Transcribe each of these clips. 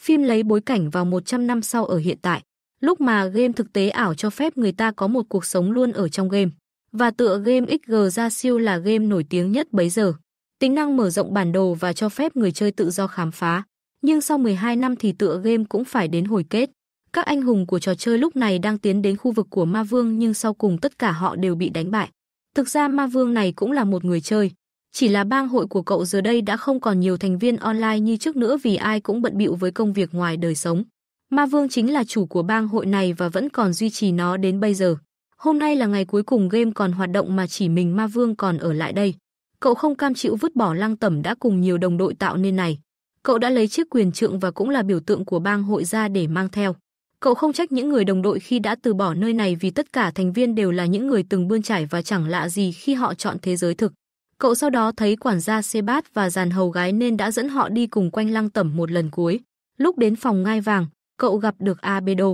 phim lấy bối cảnh vào 100 năm sau ở hiện tại, lúc mà game thực tế ảo cho phép người ta có một cuộc sống luôn ở trong game. Và tựa game XG ra siêu là game nổi tiếng nhất bấy giờ. Tính năng mở rộng bản đồ và cho phép người chơi tự do khám phá. Nhưng sau 12 năm thì tựa game cũng phải đến hồi kết. Các anh hùng của trò chơi lúc này đang tiến đến khu vực của Ma Vương nhưng sau cùng tất cả họ đều bị đánh bại. Thực ra Ma Vương này cũng là một người chơi, chỉ là bang hội của cậu giờ đây đã không còn nhiều thành viên online như trước nữa vì ai cũng bận bịu với công việc ngoài đời sống. Ma Vương chính là chủ của bang hội này và vẫn còn duy trì nó đến bây giờ. Hôm nay là ngày cuối cùng game còn hoạt động mà chỉ mình Ma Vương còn ở lại đây. Cậu không cam chịu vứt bỏ lăng tẩm đã cùng nhiều đồng đội tạo nên này. Cậu đã lấy chiếc quyền trượng và cũng là biểu tượng của bang hội ra để mang theo. Cậu không trách những người đồng đội khi đã từ bỏ nơi này vì tất cả thành viên đều là những người từng bươn trải và chẳng lạ gì khi họ chọn thế giới thực. Cậu sau đó thấy quản gia xê và dàn hầu gái nên đã dẫn họ đi cùng quanh lăng tẩm một lần cuối. Lúc đến phòng ngai vàng, cậu gặp được Abedo,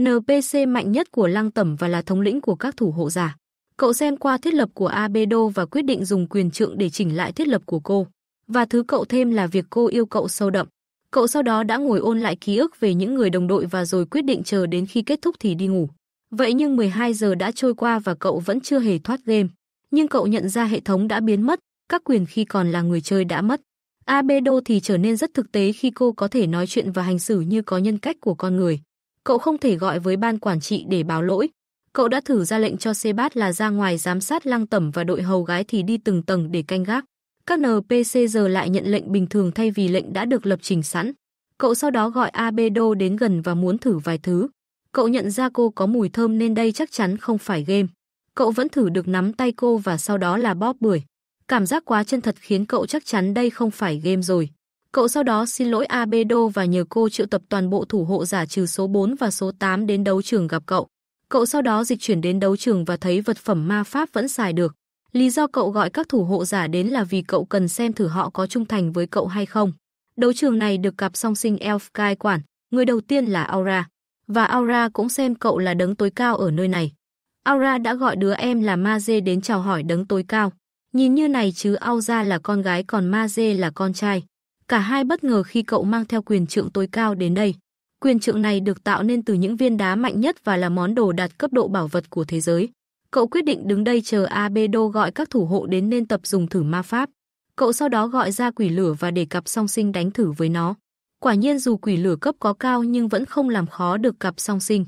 NPC mạnh nhất của lăng tẩm và là thống lĩnh của các thủ hộ giả. Cậu xem qua thiết lập của Abedo và quyết định dùng quyền trượng để chỉnh lại thiết lập của cô. Và thứ cậu thêm là việc cô yêu cậu sâu đậm. Cậu sau đó đã ngồi ôn lại ký ức về những người đồng đội và rồi quyết định chờ đến khi kết thúc thì đi ngủ. Vậy nhưng 12 giờ đã trôi qua và cậu vẫn chưa hề thoát game nhưng cậu nhận ra hệ thống đã biến mất, các quyền khi còn là người chơi đã mất. Abedo thì trở nên rất thực tế khi cô có thể nói chuyện và hành xử như có nhân cách của con người. Cậu không thể gọi với ban quản trị để báo lỗi. Cậu đã thử ra lệnh cho Sebat là ra ngoài giám sát lăng tẩm và đội hầu gái thì đi từng tầng để canh gác. Các NPC giờ lại nhận lệnh bình thường thay vì lệnh đã được lập trình sẵn. Cậu sau đó gọi Abedo đến gần và muốn thử vài thứ. Cậu nhận ra cô có mùi thơm nên đây chắc chắn không phải game cậu vẫn thử được nắm tay cô và sau đó là bóp bưởi. Cảm giác quá chân thật khiến cậu chắc chắn đây không phải game rồi. Cậu sau đó xin lỗi Abedo và nhờ cô triệu tập toàn bộ thủ hộ giả trừ số 4 và số 8 đến đấu trường gặp cậu. Cậu sau đó dịch chuyển đến đấu trường và thấy vật phẩm ma pháp vẫn xài được. Lý do cậu gọi các thủ hộ giả đến là vì cậu cần xem thử họ có trung thành với cậu hay không. Đấu trường này được cặp song sinh Elf cai quản, người đầu tiên là Aura. Và Aura cũng xem cậu là đấng tối cao ở nơi này. Aura đã gọi đứa em là Ma Dê đến chào hỏi đấng tối cao. Nhìn như này chứ Aura là con gái còn Ma Dê là con trai. Cả hai bất ngờ khi cậu mang theo quyền trượng tối cao đến đây. Quyền trượng này được tạo nên từ những viên đá mạnh nhất và là món đồ đạt cấp độ bảo vật của thế giới. Cậu quyết định đứng đây chờ Abedo gọi các thủ hộ đến nên tập dùng thử ma pháp. Cậu sau đó gọi ra quỷ lửa và để cặp song sinh đánh thử với nó. Quả nhiên dù quỷ lửa cấp có cao nhưng vẫn không làm khó được cặp song sinh.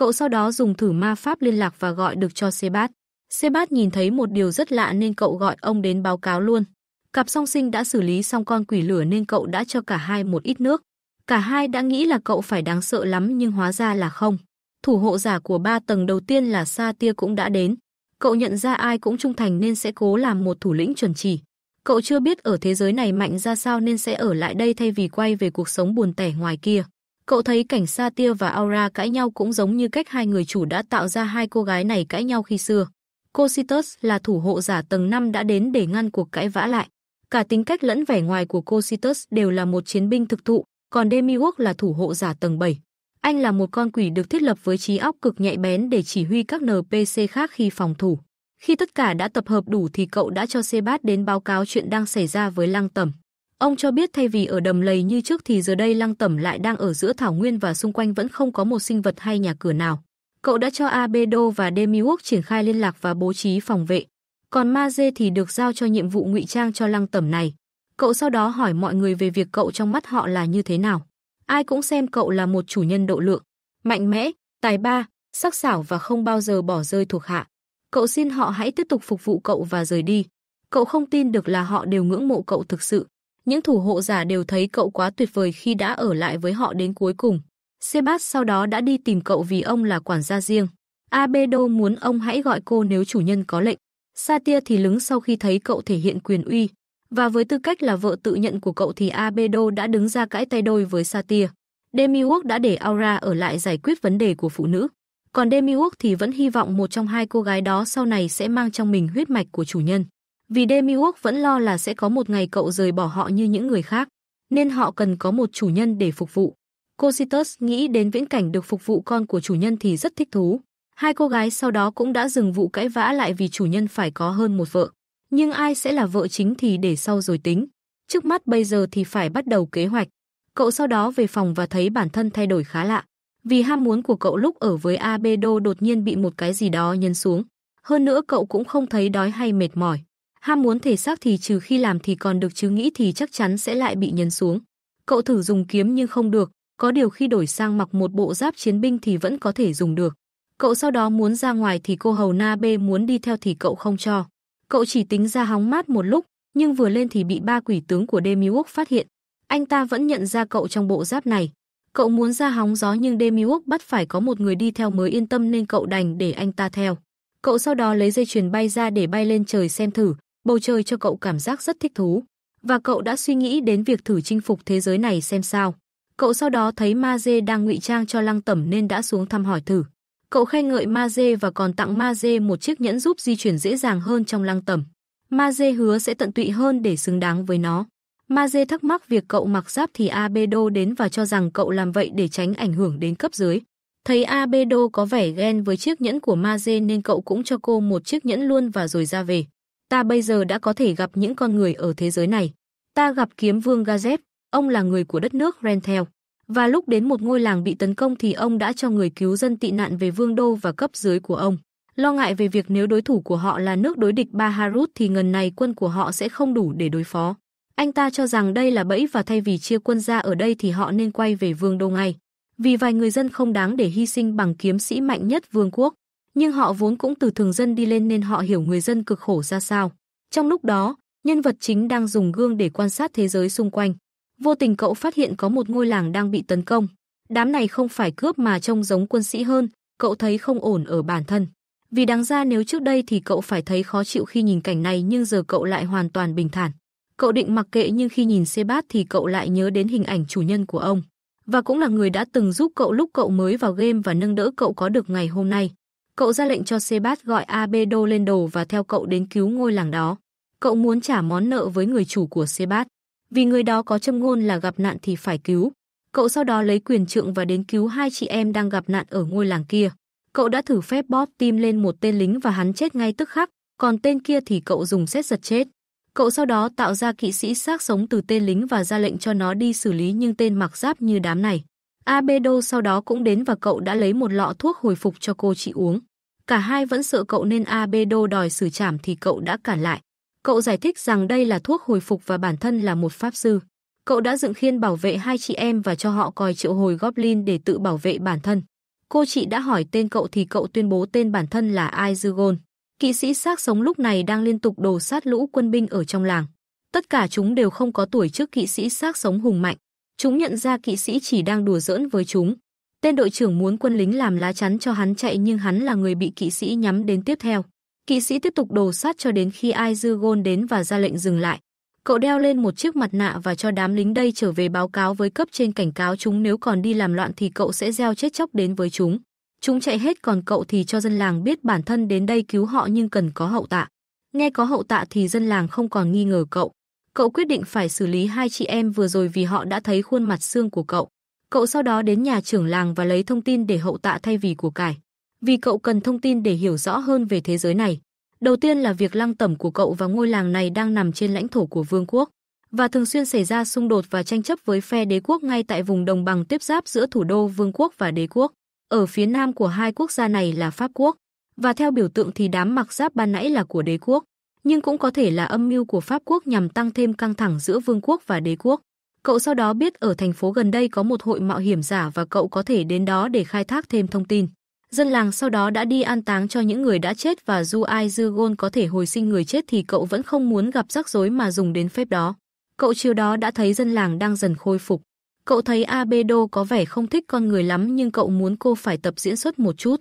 Cậu sau đó dùng thử ma pháp liên lạc và gọi được cho Sebat. Sebat nhìn thấy một điều rất lạ nên cậu gọi ông đến báo cáo luôn. Cặp song sinh đã xử lý xong con quỷ lửa nên cậu đã cho cả hai một ít nước. Cả hai đã nghĩ là cậu phải đáng sợ lắm nhưng hóa ra là không. Thủ hộ giả của ba tầng đầu tiên là Sa Tia cũng đã đến. Cậu nhận ra ai cũng trung thành nên sẽ cố làm một thủ lĩnh chuẩn chỉ. Cậu chưa biết ở thế giới này mạnh ra sao nên sẽ ở lại đây thay vì quay về cuộc sống buồn tẻ ngoài kia. Cậu thấy cảnh Sa Tia và Aura cãi nhau cũng giống như cách hai người chủ đã tạo ra hai cô gái này cãi nhau khi xưa. Cô Citus là thủ hộ giả tầng 5 đã đến để ngăn cuộc cãi vã lại. Cả tính cách lẫn vẻ ngoài của cô Citus đều là một chiến binh thực thụ, còn Demiurg là thủ hộ giả tầng 7. Anh là một con quỷ được thiết lập với trí óc cực nhạy bén để chỉ huy các NPC khác khi phòng thủ. Khi tất cả đã tập hợp đủ thì cậu đã cho Sebat đến báo cáo chuyện đang xảy ra với Lăng Tầm. Ông cho biết thay vì ở đầm lầy như trước thì giờ đây lăng tẩm lại đang ở giữa thảo nguyên và xung quanh vẫn không có một sinh vật hay nhà cửa nào. Cậu đã cho Abedo và Demiurge triển khai liên lạc và bố trí phòng vệ. Còn Maze thì được giao cho nhiệm vụ ngụy trang cho lăng tẩm này. Cậu sau đó hỏi mọi người về việc cậu trong mắt họ là như thế nào. Ai cũng xem cậu là một chủ nhân độ lượng, mạnh mẽ, tài ba, sắc sảo và không bao giờ bỏ rơi thuộc hạ. Cậu xin họ hãy tiếp tục phục vụ cậu và rời đi. Cậu không tin được là họ đều ngưỡng mộ cậu thực sự. Những thủ hộ giả đều thấy cậu quá tuyệt vời khi đã ở lại với họ đến cuối cùng. Sebas sau đó đã đi tìm cậu vì ông là quản gia riêng. Abedo muốn ông hãy gọi cô nếu chủ nhân có lệnh. Satia thì lứng sau khi thấy cậu thể hiện quyền uy. Và với tư cách là vợ tự nhận của cậu thì Abedo đã đứng ra cãi tay đôi với Satia. Demiurge đã để Aura ở lại giải quyết vấn đề của phụ nữ. Còn Demiurge thì vẫn hy vọng một trong hai cô gái đó sau này sẽ mang trong mình huyết mạch của chủ nhân. Vì demiurg vẫn lo là sẽ có một ngày cậu rời bỏ họ như những người khác, nên họ cần có một chủ nhân để phục vụ. Cositus nghĩ đến viễn cảnh được phục vụ con của chủ nhân thì rất thích thú. Hai cô gái sau đó cũng đã dừng vụ cãi vã lại vì chủ nhân phải có hơn một vợ. Nhưng ai sẽ là vợ chính thì để sau rồi tính. Trước mắt bây giờ thì phải bắt đầu kế hoạch. Cậu sau đó về phòng và thấy bản thân thay đổi khá lạ. Vì ham muốn của cậu lúc ở với Abedo đột nhiên bị một cái gì đó nhấn xuống. Hơn nữa cậu cũng không thấy đói hay mệt mỏi. Ham muốn thể xác thì trừ khi làm thì còn được chứ nghĩ thì chắc chắn sẽ lại bị nhấn xuống. Cậu thử dùng kiếm nhưng không được, có điều khi đổi sang mặc một bộ giáp chiến binh thì vẫn có thể dùng được. Cậu sau đó muốn ra ngoài thì cô hầu Na bê muốn đi theo thì cậu không cho. Cậu chỉ tính ra hóng mát một lúc, nhưng vừa lên thì bị ba quỷ tướng của Demiurge phát hiện. Anh ta vẫn nhận ra cậu trong bộ giáp này. Cậu muốn ra hóng gió nhưng Demiurge bắt phải có một người đi theo mới yên tâm nên cậu đành để anh ta theo. Cậu sau đó lấy dây chuyền bay ra để bay lên trời xem thử, bầu trời cho cậu cảm giác rất thích thú và cậu đã suy nghĩ đến việc thử chinh phục thế giới này xem sao. Cậu sau đó thấy Ma Dê đang ngụy trang cho Lăng Tẩm nên đã xuống thăm hỏi thử. Cậu khen ngợi Ma Dê và còn tặng Ma Dê một chiếc nhẫn giúp di chuyển dễ dàng hơn trong Lăng Tẩm. Ma Dê hứa sẽ tận tụy hơn để xứng đáng với nó. Ma Dê thắc mắc việc cậu mặc giáp thì Abedo đến và cho rằng cậu làm vậy để tránh ảnh hưởng đến cấp dưới. Thấy Abedo có vẻ ghen với chiếc nhẫn của Ma Dê nên cậu cũng cho cô một chiếc nhẫn luôn và rồi ra về ta bây giờ đã có thể gặp những con người ở thế giới này. Ta gặp kiếm vương Gazep, ông là người của đất nước Renthel. Và lúc đến một ngôi làng bị tấn công thì ông đã cho người cứu dân tị nạn về vương đô và cấp dưới của ông. Lo ngại về việc nếu đối thủ của họ là nước đối địch Baharut thì ngần này quân của họ sẽ không đủ để đối phó. Anh ta cho rằng đây là bẫy và thay vì chia quân ra ở đây thì họ nên quay về vương đô ngay. Vì vài người dân không đáng để hy sinh bằng kiếm sĩ mạnh nhất vương quốc nhưng họ vốn cũng từ thường dân đi lên nên họ hiểu người dân cực khổ ra sao. Trong lúc đó, nhân vật chính đang dùng gương để quan sát thế giới xung quanh. Vô tình cậu phát hiện có một ngôi làng đang bị tấn công. Đám này không phải cướp mà trông giống quân sĩ hơn, cậu thấy không ổn ở bản thân. Vì đáng ra nếu trước đây thì cậu phải thấy khó chịu khi nhìn cảnh này nhưng giờ cậu lại hoàn toàn bình thản. Cậu định mặc kệ nhưng khi nhìn xe bát thì cậu lại nhớ đến hình ảnh chủ nhân của ông. Và cũng là người đã từng giúp cậu lúc cậu mới vào game và nâng đỡ cậu có được ngày hôm nay. Cậu ra lệnh cho Sebat gọi Abedo lên đồ và theo cậu đến cứu ngôi làng đó. Cậu muốn trả món nợ với người chủ của Sebat, vì người đó có châm ngôn là gặp nạn thì phải cứu. Cậu sau đó lấy quyền trượng và đến cứu hai chị em đang gặp nạn ở ngôi làng kia. Cậu đã thử phép bóp tim lên một tên lính và hắn chết ngay tức khắc, còn tên kia thì cậu dùng xét giật chết. Cậu sau đó tạo ra kỵ sĩ xác sống từ tên lính và ra lệnh cho nó đi xử lý nhưng tên mặc giáp như đám này. Abedo sau đó cũng đến và cậu đã lấy một lọ thuốc hồi phục cho cô chị uống. Cả hai vẫn sợ cậu nên Abedo đòi xử trảm thì cậu đã cản lại. Cậu giải thích rằng đây là thuốc hồi phục và bản thân là một pháp sư. Cậu đã dựng khiên bảo vệ hai chị em và cho họ coi triệu hồi Goblin để tự bảo vệ bản thân. Cô chị đã hỏi tên cậu thì cậu tuyên bố tên bản thân là Aizugon. Kỵ sĩ xác sống lúc này đang liên tục đồ sát lũ quân binh ở trong làng. Tất cả chúng đều không có tuổi trước kỵ sĩ xác sống hùng mạnh. Chúng nhận ra kỵ sĩ chỉ đang đùa giỡn với chúng. Tên đội trưởng muốn quân lính làm lá chắn cho hắn chạy nhưng hắn là người bị kỵ sĩ nhắm đến tiếp theo. Kỵ sĩ tiếp tục đồ sát cho đến khi Ai Dư Gôn đến và ra lệnh dừng lại. Cậu đeo lên một chiếc mặt nạ và cho đám lính đây trở về báo cáo với cấp trên cảnh cáo chúng nếu còn đi làm loạn thì cậu sẽ gieo chết chóc đến với chúng. Chúng chạy hết còn cậu thì cho dân làng biết bản thân đến đây cứu họ nhưng cần có hậu tạ. Nghe có hậu tạ thì dân làng không còn nghi ngờ cậu. Cậu quyết định phải xử lý hai chị em vừa rồi vì họ đã thấy khuôn mặt xương của cậu. Cậu sau đó đến nhà trưởng làng và lấy thông tin để hậu tạ thay vì của cải. Vì cậu cần thông tin để hiểu rõ hơn về thế giới này. Đầu tiên là việc lăng tẩm của cậu và ngôi làng này đang nằm trên lãnh thổ của vương quốc và thường xuyên xảy ra xung đột và tranh chấp với phe đế quốc ngay tại vùng đồng bằng tiếp giáp giữa thủ đô vương quốc và đế quốc. Ở phía nam của hai quốc gia này là Pháp quốc, và theo biểu tượng thì đám mặc giáp ban nãy là của đế quốc nhưng cũng có thể là âm mưu của Pháp quốc nhằm tăng thêm căng thẳng giữa vương quốc và đế quốc. Cậu sau đó biết ở thành phố gần đây có một hội mạo hiểm giả và cậu có thể đến đó để khai thác thêm thông tin. Dân làng sau đó đã đi an táng cho những người đã chết và dù ai dư gôn có thể hồi sinh người chết thì cậu vẫn không muốn gặp rắc rối mà dùng đến phép đó. Cậu chiều đó đã thấy dân làng đang dần khôi phục. Cậu thấy Abedo có vẻ không thích con người lắm nhưng cậu muốn cô phải tập diễn xuất một chút.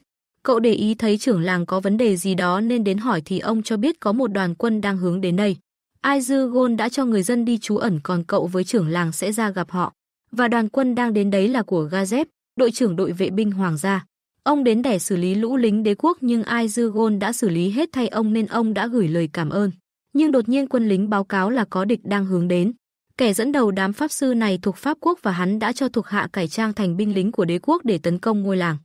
Cậu để ý thấy trưởng làng có vấn đề gì đó nên đến hỏi thì ông cho biết có một đoàn quân đang hướng đến đây. Ai đã cho người dân đi trú ẩn còn cậu với trưởng làng sẽ ra gặp họ. Và đoàn quân đang đến đấy là của Gazep, đội trưởng đội vệ binh Hoàng gia. Ông đến để xử lý lũ lính đế quốc nhưng Ai đã xử lý hết thay ông nên ông đã gửi lời cảm ơn. Nhưng đột nhiên quân lính báo cáo là có địch đang hướng đến. Kẻ dẫn đầu đám pháp sư này thuộc Pháp quốc và hắn đã cho thuộc hạ cải trang thành binh lính của đế quốc để tấn công ngôi làng.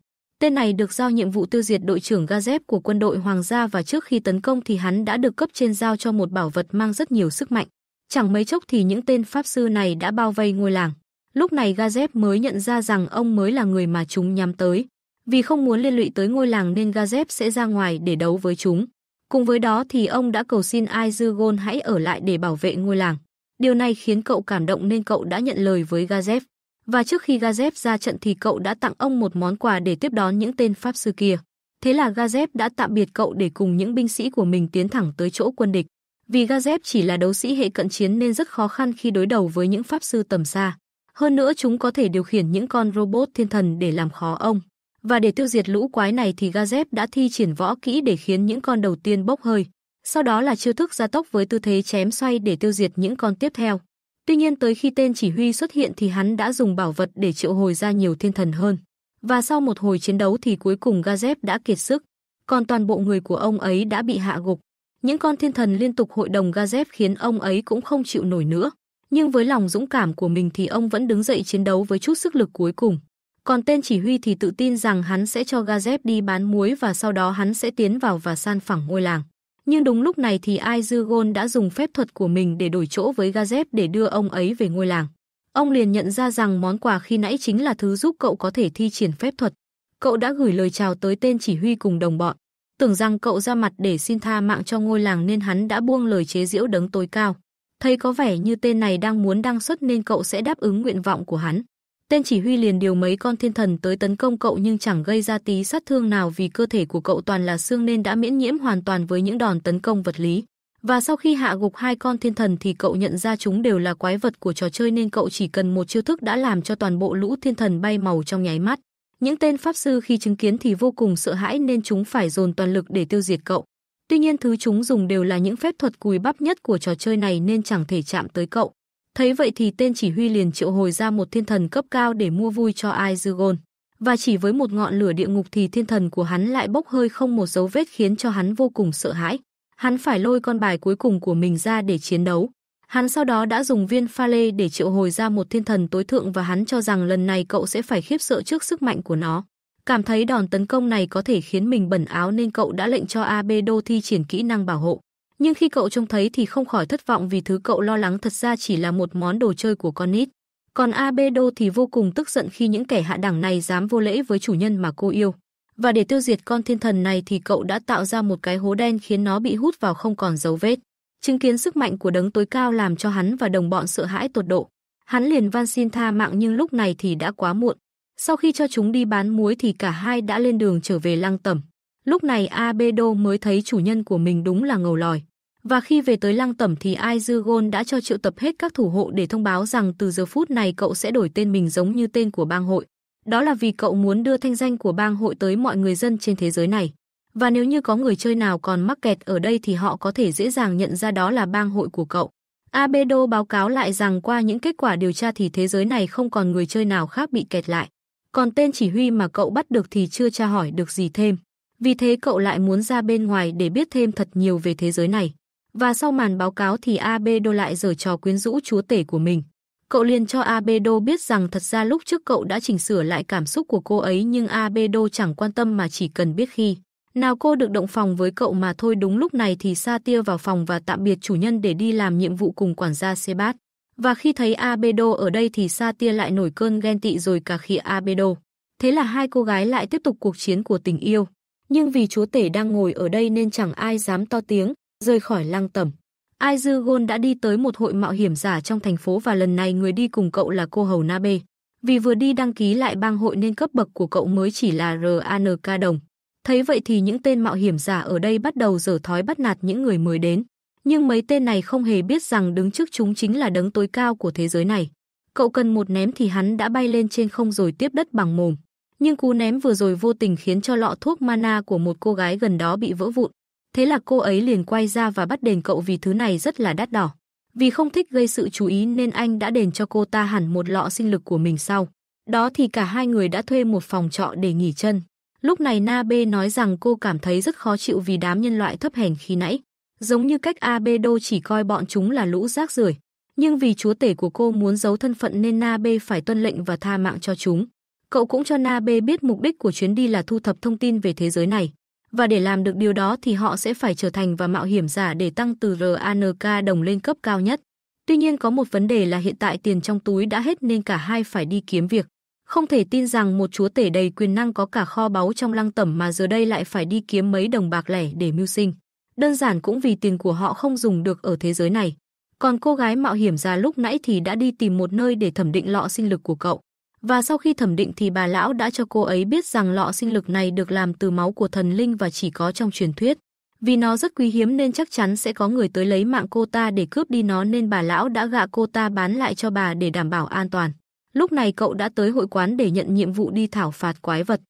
Tên này được giao nhiệm vụ tiêu diệt đội trưởng Gazep của quân đội hoàng gia và trước khi tấn công thì hắn đã được cấp trên giao cho một bảo vật mang rất nhiều sức mạnh. Chẳng mấy chốc thì những tên pháp sư này đã bao vây ngôi làng. Lúc này Gazep mới nhận ra rằng ông mới là người mà chúng nhắm tới. Vì không muốn liên lụy tới ngôi làng nên Gazep sẽ ra ngoài để đấu với chúng. Cùng với đó thì ông đã cầu xin Aizugol hãy ở lại để bảo vệ ngôi làng. Điều này khiến cậu cảm động nên cậu đã nhận lời với Gazep. Và trước khi Gazep ra trận thì cậu đã tặng ông một món quà để tiếp đón những tên Pháp sư kia. Thế là Gazep đã tạm biệt cậu để cùng những binh sĩ của mình tiến thẳng tới chỗ quân địch. Vì Gazep chỉ là đấu sĩ hệ cận chiến nên rất khó khăn khi đối đầu với những Pháp sư tầm xa. Hơn nữa chúng có thể điều khiển những con robot thiên thần để làm khó ông. Và để tiêu diệt lũ quái này thì Gazep đã thi triển võ kỹ để khiến những con đầu tiên bốc hơi. Sau đó là chiêu thức gia tốc với tư thế chém xoay để tiêu diệt những con tiếp theo. Tuy nhiên tới khi tên chỉ huy xuất hiện thì hắn đã dùng bảo vật để triệu hồi ra nhiều thiên thần hơn. Và sau một hồi chiến đấu thì cuối cùng Gazep đã kiệt sức, còn toàn bộ người của ông ấy đã bị hạ gục. Những con thiên thần liên tục hội đồng Gazep khiến ông ấy cũng không chịu nổi nữa. Nhưng với lòng dũng cảm của mình thì ông vẫn đứng dậy chiến đấu với chút sức lực cuối cùng. Còn tên chỉ huy thì tự tin rằng hắn sẽ cho Gazep đi bán muối và sau đó hắn sẽ tiến vào và san phẳng ngôi làng. Nhưng đúng lúc này thì Aizugol đã dùng phép thuật của mình để đổi chỗ với Gazep để đưa ông ấy về ngôi làng. Ông liền nhận ra rằng món quà khi nãy chính là thứ giúp cậu có thể thi triển phép thuật. Cậu đã gửi lời chào tới tên chỉ huy cùng đồng bọn. Tưởng rằng cậu ra mặt để xin tha mạng cho ngôi làng nên hắn đã buông lời chế giễu đấng tối cao. Thấy có vẻ như tên này đang muốn đăng xuất nên cậu sẽ đáp ứng nguyện vọng của hắn. Tên chỉ huy liền điều mấy con thiên thần tới tấn công cậu nhưng chẳng gây ra tí sát thương nào vì cơ thể của cậu toàn là xương nên đã miễn nhiễm hoàn toàn với những đòn tấn công vật lý. Và sau khi hạ gục hai con thiên thần thì cậu nhận ra chúng đều là quái vật của trò chơi nên cậu chỉ cần một chiêu thức đã làm cho toàn bộ lũ thiên thần bay màu trong nháy mắt. Những tên pháp sư khi chứng kiến thì vô cùng sợ hãi nên chúng phải dồn toàn lực để tiêu diệt cậu. Tuy nhiên thứ chúng dùng đều là những phép thuật cùi bắp nhất của trò chơi này nên chẳng thể chạm tới cậu. Thấy vậy thì tên chỉ huy liền triệu hồi ra một thiên thần cấp cao để mua vui cho Aegon. Và chỉ với một ngọn lửa địa ngục thì thiên thần của hắn lại bốc hơi không một dấu vết khiến cho hắn vô cùng sợ hãi. Hắn phải lôi con bài cuối cùng của mình ra để chiến đấu. Hắn sau đó đã dùng viên pha lê để triệu hồi ra một thiên thần tối thượng và hắn cho rằng lần này cậu sẽ phải khiếp sợ trước sức mạnh của nó. Cảm thấy đòn tấn công này có thể khiến mình bẩn áo nên cậu đã lệnh cho Abedo thi triển kỹ năng bảo hộ. Nhưng khi cậu trông thấy thì không khỏi thất vọng vì thứ cậu lo lắng thật ra chỉ là một món đồ chơi của con nít. Còn Abedo thì vô cùng tức giận khi những kẻ hạ đẳng này dám vô lễ với chủ nhân mà cô yêu. Và để tiêu diệt con thiên thần này thì cậu đã tạo ra một cái hố đen khiến nó bị hút vào không còn dấu vết. Chứng kiến sức mạnh của đấng tối cao làm cho hắn và đồng bọn sợ hãi tột độ. Hắn liền van xin tha mạng nhưng lúc này thì đã quá muộn. Sau khi cho chúng đi bán muối thì cả hai đã lên đường trở về lăng tẩm. Lúc này Abedo mới thấy chủ nhân của mình đúng là ngầu lòi. Và khi về tới lăng tẩm thì Aizugon đã cho triệu tập hết các thủ hộ để thông báo rằng từ giờ phút này cậu sẽ đổi tên mình giống như tên của bang hội. Đó là vì cậu muốn đưa thanh danh của bang hội tới mọi người dân trên thế giới này. Và nếu như có người chơi nào còn mắc kẹt ở đây thì họ có thể dễ dàng nhận ra đó là bang hội của cậu. Abedo báo cáo lại rằng qua những kết quả điều tra thì thế giới này không còn người chơi nào khác bị kẹt lại. Còn tên chỉ huy mà cậu bắt được thì chưa tra hỏi được gì thêm. Vì thế cậu lại muốn ra bên ngoài để biết thêm thật nhiều về thế giới này. Và sau màn báo cáo thì Abedo lại giở trò quyến rũ chúa tể của mình. Cậu liền cho Abedo biết rằng thật ra lúc trước cậu đã chỉnh sửa lại cảm xúc của cô ấy nhưng Abedo chẳng quan tâm mà chỉ cần biết khi. Nào cô được động phòng với cậu mà thôi đúng lúc này thì sa tia vào phòng và tạm biệt chủ nhân để đi làm nhiệm vụ cùng quản gia Sebat. Và khi thấy Abedo ở đây thì sa tia lại nổi cơn ghen tị rồi cả khịa Abedo. Thế là hai cô gái lại tiếp tục cuộc chiến của tình yêu nhưng vì chúa tể đang ngồi ở đây nên chẳng ai dám to tiếng, rời khỏi lăng tẩm. Ai Dư Gôn đã đi tới một hội mạo hiểm giả trong thành phố và lần này người đi cùng cậu là cô Hầu Na Bê. Vì vừa đi đăng ký lại bang hội nên cấp bậc của cậu mới chỉ là RANK đồng. Thấy vậy thì những tên mạo hiểm giả ở đây bắt đầu dở thói bắt nạt những người mới đến. Nhưng mấy tên này không hề biết rằng đứng trước chúng chính là đấng tối cao của thế giới này. Cậu cần một ném thì hắn đã bay lên trên không rồi tiếp đất bằng mồm nhưng cú ném vừa rồi vô tình khiến cho lọ thuốc mana của một cô gái gần đó bị vỡ vụn. Thế là cô ấy liền quay ra và bắt đền cậu vì thứ này rất là đắt đỏ. Vì không thích gây sự chú ý nên anh đã đền cho cô ta hẳn một lọ sinh lực của mình sau. Đó thì cả hai người đã thuê một phòng trọ để nghỉ chân. Lúc này Na B nói rằng cô cảm thấy rất khó chịu vì đám nhân loại thấp hèn khi nãy. Giống như cách A B Đô chỉ coi bọn chúng là lũ rác rưởi. Nhưng vì chúa tể của cô muốn giấu thân phận nên Na B phải tuân lệnh và tha mạng cho chúng. Cậu cũng cho Na Bê biết mục đích của chuyến đi là thu thập thông tin về thế giới này. Và để làm được điều đó thì họ sẽ phải trở thành và mạo hiểm giả để tăng từ RANK đồng lên cấp cao nhất. Tuy nhiên có một vấn đề là hiện tại tiền trong túi đã hết nên cả hai phải đi kiếm việc. Không thể tin rằng một chúa tể đầy quyền năng có cả kho báu trong lăng tẩm mà giờ đây lại phải đi kiếm mấy đồng bạc lẻ để mưu sinh. Đơn giản cũng vì tiền của họ không dùng được ở thế giới này. Còn cô gái mạo hiểm ra lúc nãy thì đã đi tìm một nơi để thẩm định lọ sinh lực của cậu. Và sau khi thẩm định thì bà lão đã cho cô ấy biết rằng lọ sinh lực này được làm từ máu của thần linh và chỉ có trong truyền thuyết. Vì nó rất quý hiếm nên chắc chắn sẽ có người tới lấy mạng cô ta để cướp đi nó nên bà lão đã gạ cô ta bán lại cho bà để đảm bảo an toàn. Lúc này cậu đã tới hội quán để nhận nhiệm vụ đi thảo phạt quái vật.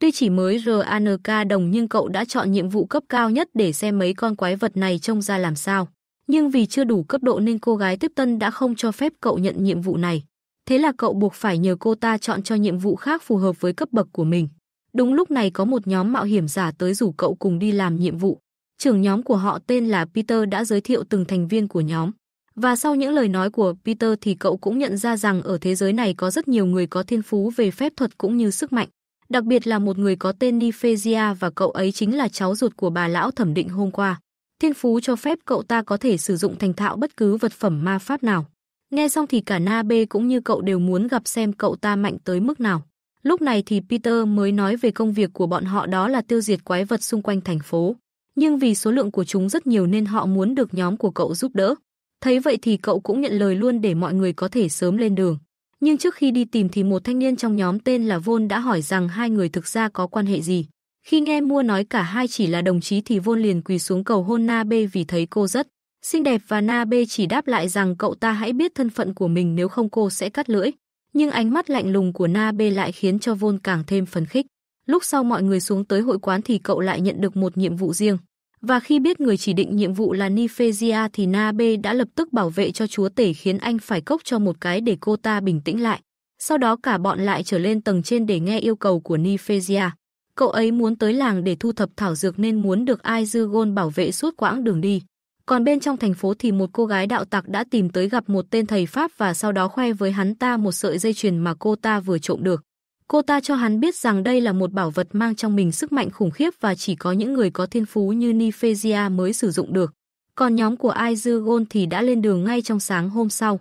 Tuy chỉ mới RANK đồng nhưng cậu đã chọn nhiệm vụ cấp cao nhất để xem mấy con quái vật này trông ra làm sao. Nhưng vì chưa đủ cấp độ nên cô gái tiếp tân đã không cho phép cậu nhận nhiệm vụ này thế là cậu buộc phải nhờ cô ta chọn cho nhiệm vụ khác phù hợp với cấp bậc của mình. Đúng lúc này có một nhóm mạo hiểm giả tới rủ cậu cùng đi làm nhiệm vụ. Trưởng nhóm của họ tên là Peter đã giới thiệu từng thành viên của nhóm. Và sau những lời nói của Peter thì cậu cũng nhận ra rằng ở thế giới này có rất nhiều người có thiên phú về phép thuật cũng như sức mạnh. Đặc biệt là một người có tên Nifezia và cậu ấy chính là cháu ruột của bà lão thẩm định hôm qua. Thiên phú cho phép cậu ta có thể sử dụng thành thạo bất cứ vật phẩm ma pháp nào. Nghe xong thì cả Na B cũng như cậu đều muốn gặp xem cậu ta mạnh tới mức nào. Lúc này thì Peter mới nói về công việc của bọn họ đó là tiêu diệt quái vật xung quanh thành phố. Nhưng vì số lượng của chúng rất nhiều nên họ muốn được nhóm của cậu giúp đỡ. Thấy vậy thì cậu cũng nhận lời luôn để mọi người có thể sớm lên đường. Nhưng trước khi đi tìm thì một thanh niên trong nhóm tên là Von đã hỏi rằng hai người thực ra có quan hệ gì. Khi nghe Mua nói cả hai chỉ là đồng chí thì Von liền quỳ xuống cầu hôn Na B vì thấy cô rất Xinh đẹp và Na B chỉ đáp lại rằng cậu ta hãy biết thân phận của mình nếu không cô sẽ cắt lưỡi. Nhưng ánh mắt lạnh lùng của Na B lại khiến cho Vôn càng thêm phấn khích. Lúc sau mọi người xuống tới hội quán thì cậu lại nhận được một nhiệm vụ riêng. Và khi biết người chỉ định nhiệm vụ là Nifezia thì Na B đã lập tức bảo vệ cho chúa tể khiến anh phải cốc cho một cái để cô ta bình tĩnh lại. Sau đó cả bọn lại trở lên tầng trên để nghe yêu cầu của Nifezia. Cậu ấy muốn tới làng để thu thập thảo dược nên muốn được Aizugon bảo vệ suốt quãng đường đi. Còn bên trong thành phố thì một cô gái đạo tặc đã tìm tới gặp một tên thầy Pháp và sau đó khoe với hắn ta một sợi dây chuyền mà cô ta vừa trộm được. Cô ta cho hắn biết rằng đây là một bảo vật mang trong mình sức mạnh khủng khiếp và chỉ có những người có thiên phú như Nifezia mới sử dụng được. Còn nhóm của Aizugon thì đã lên đường ngay trong sáng hôm sau.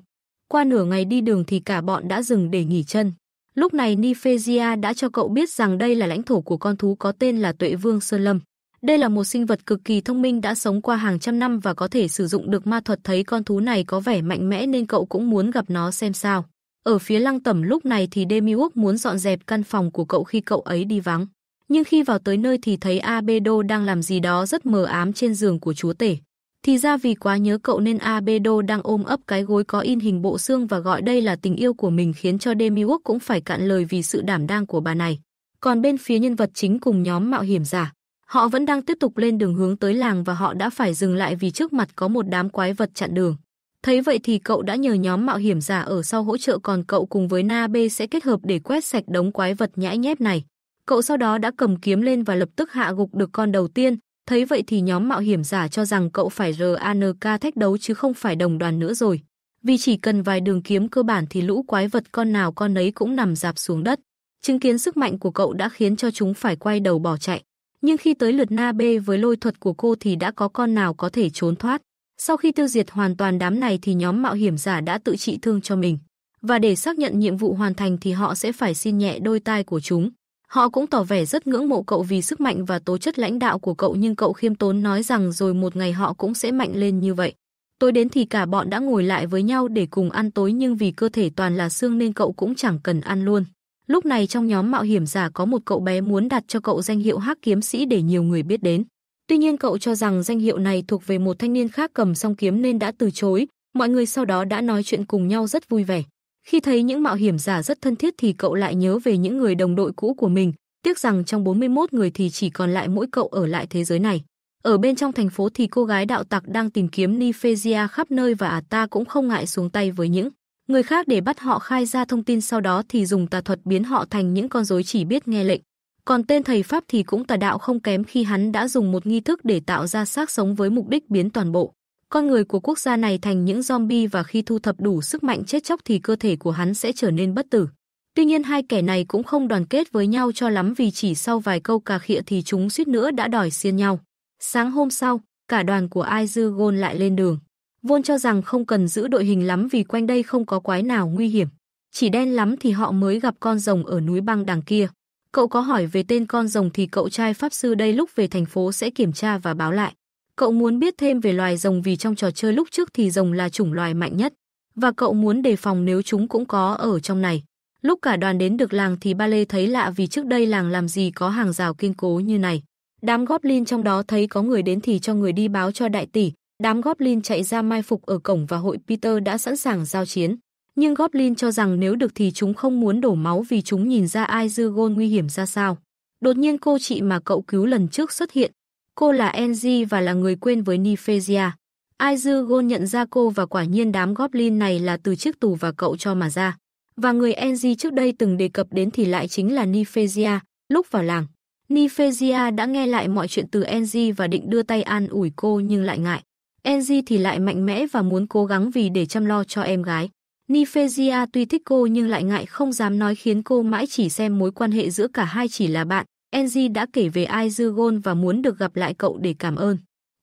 Qua nửa ngày đi đường thì cả bọn đã dừng để nghỉ chân. Lúc này Nifezia đã cho cậu biết rằng đây là lãnh thổ của con thú có tên là Tuệ Vương Sơn Lâm. Đây là một sinh vật cực kỳ thông minh đã sống qua hàng trăm năm và có thể sử dụng được ma thuật thấy con thú này có vẻ mạnh mẽ nên cậu cũng muốn gặp nó xem sao. Ở phía lăng tẩm lúc này thì Demiurg muốn dọn dẹp căn phòng của cậu khi cậu ấy đi vắng. Nhưng khi vào tới nơi thì thấy Abedo đang làm gì đó rất mờ ám trên giường của chúa tể. Thì ra vì quá nhớ cậu nên Abedo đang ôm ấp cái gối có in hình bộ xương và gọi đây là tình yêu của mình khiến cho Demiurg cũng phải cạn lời vì sự đảm đang của bà này. Còn bên phía nhân vật chính cùng nhóm mạo hiểm giả, Họ vẫn đang tiếp tục lên đường hướng tới làng và họ đã phải dừng lại vì trước mặt có một đám quái vật chặn đường. Thấy vậy thì cậu đã nhờ nhóm mạo hiểm giả ở sau hỗ trợ còn cậu cùng với Na B sẽ kết hợp để quét sạch đống quái vật nhãi nhép này. Cậu sau đó đã cầm kiếm lên và lập tức hạ gục được con đầu tiên. Thấy vậy thì nhóm mạo hiểm giả cho rằng cậu phải RANK thách đấu chứ không phải đồng đoàn nữa rồi. Vì chỉ cần vài đường kiếm cơ bản thì lũ quái vật con nào con nấy cũng nằm dạp xuống đất. Chứng kiến sức mạnh của cậu đã khiến cho chúng phải quay đầu bỏ chạy nhưng khi tới lượt Na B với lôi thuật của cô thì đã có con nào có thể trốn thoát. Sau khi tiêu diệt hoàn toàn đám này thì nhóm mạo hiểm giả đã tự trị thương cho mình. Và để xác nhận nhiệm vụ hoàn thành thì họ sẽ phải xin nhẹ đôi tai của chúng. Họ cũng tỏ vẻ rất ngưỡng mộ cậu vì sức mạnh và tố chất lãnh đạo của cậu nhưng cậu khiêm tốn nói rằng rồi một ngày họ cũng sẽ mạnh lên như vậy. Tối đến thì cả bọn đã ngồi lại với nhau để cùng ăn tối nhưng vì cơ thể toàn là xương nên cậu cũng chẳng cần ăn luôn. Lúc này trong nhóm mạo hiểm giả có một cậu bé muốn đặt cho cậu danh hiệu hắc kiếm sĩ để nhiều người biết đến. Tuy nhiên cậu cho rằng danh hiệu này thuộc về một thanh niên khác cầm song kiếm nên đã từ chối, mọi người sau đó đã nói chuyện cùng nhau rất vui vẻ. Khi thấy những mạo hiểm giả rất thân thiết thì cậu lại nhớ về những người đồng đội cũ của mình, tiếc rằng trong 41 người thì chỉ còn lại mỗi cậu ở lại thế giới này. Ở bên trong thành phố thì cô gái đạo tặc đang tìm kiếm Nifezia khắp nơi và à ta cũng không ngại xuống tay với những Người khác để bắt họ khai ra thông tin sau đó thì dùng tà thuật biến họ thành những con rối chỉ biết nghe lệnh. Còn tên thầy Pháp thì cũng tà đạo không kém khi hắn đã dùng một nghi thức để tạo ra xác sống với mục đích biến toàn bộ. Con người của quốc gia này thành những zombie và khi thu thập đủ sức mạnh chết chóc thì cơ thể của hắn sẽ trở nên bất tử. Tuy nhiên hai kẻ này cũng không đoàn kết với nhau cho lắm vì chỉ sau vài câu cà khịa thì chúng suýt nữa đã đòi xiên nhau. Sáng hôm sau, cả đoàn của Ai lại lên đường. Vôn cho rằng không cần giữ đội hình lắm vì quanh đây không có quái nào nguy hiểm. Chỉ đen lắm thì họ mới gặp con rồng ở núi băng đằng kia. Cậu có hỏi về tên con rồng thì cậu trai pháp sư đây lúc về thành phố sẽ kiểm tra và báo lại. Cậu muốn biết thêm về loài rồng vì trong trò chơi lúc trước thì rồng là chủng loài mạnh nhất. Và cậu muốn đề phòng nếu chúng cũng có ở trong này. Lúc cả đoàn đến được làng thì ba lê thấy lạ vì trước đây làng làm gì có hàng rào kiên cố như này. Đám goblin trong đó thấy có người đến thì cho người đi báo cho đại tỷ, Đám Goblin chạy ra mai phục ở cổng và hội Peter đã sẵn sàng giao chiến. Nhưng Goblin cho rằng nếu được thì chúng không muốn đổ máu vì chúng nhìn ra ai dư gôn nguy hiểm ra sao. Đột nhiên cô chị mà cậu cứu lần trước xuất hiện. Cô là Enzi và là người quên với Nifezia. Ai dư gôn nhận ra cô và quả nhiên đám Goblin này là từ chiếc tù và cậu cho mà ra. Và người Enzi trước đây từng đề cập đến thì lại chính là Nifezia, lúc vào làng. Nifezia đã nghe lại mọi chuyện từ Enzi và định đưa tay an ủi cô nhưng lại ngại. Enji thì lại mạnh mẽ và muốn cố gắng vì để chăm lo cho em gái. Nifezia tuy thích cô nhưng lại ngại không dám nói khiến cô mãi chỉ xem mối quan hệ giữa cả hai chỉ là bạn. Enji đã kể về Aizugon và muốn được gặp lại cậu để cảm ơn.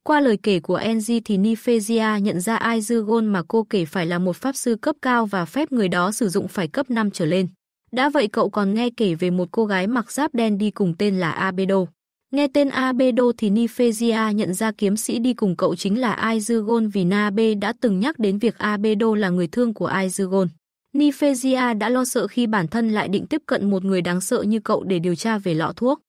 Qua lời kể của Enji thì Nifezia nhận ra Aizugon mà cô kể phải là một pháp sư cấp cao và phép người đó sử dụng phải cấp 5 trở lên. Đã vậy cậu còn nghe kể về một cô gái mặc giáp đen đi cùng tên là Abedo. Nghe tên Abedo thì Nifezia nhận ra kiếm sĩ đi cùng cậu chính là Aizugon vì Nabe đã từng nhắc đến việc Abedo là người thương của Aizugon. Nifezia đã lo sợ khi bản thân lại định tiếp cận một người đáng sợ như cậu để điều tra về lọ thuốc.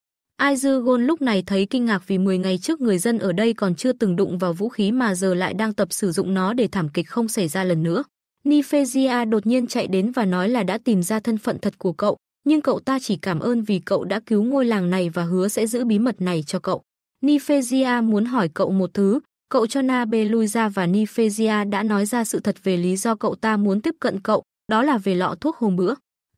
Aizugon lúc này thấy kinh ngạc vì 10 ngày trước người dân ở đây còn chưa từng đụng vào vũ khí mà giờ lại đang tập sử dụng nó để thảm kịch không xảy ra lần nữa. Nifezia đột nhiên chạy đến và nói là đã tìm ra thân phận thật của cậu, nhưng cậu ta chỉ cảm ơn vì cậu đã cứu ngôi làng này và hứa sẽ giữ bí mật này cho cậu. Nifezia muốn hỏi cậu một thứ, cậu cho Nabe lui ra và Nifezia đã nói ra sự thật về lý do cậu ta muốn tiếp cận cậu, đó là về lọ thuốc hôm bữa.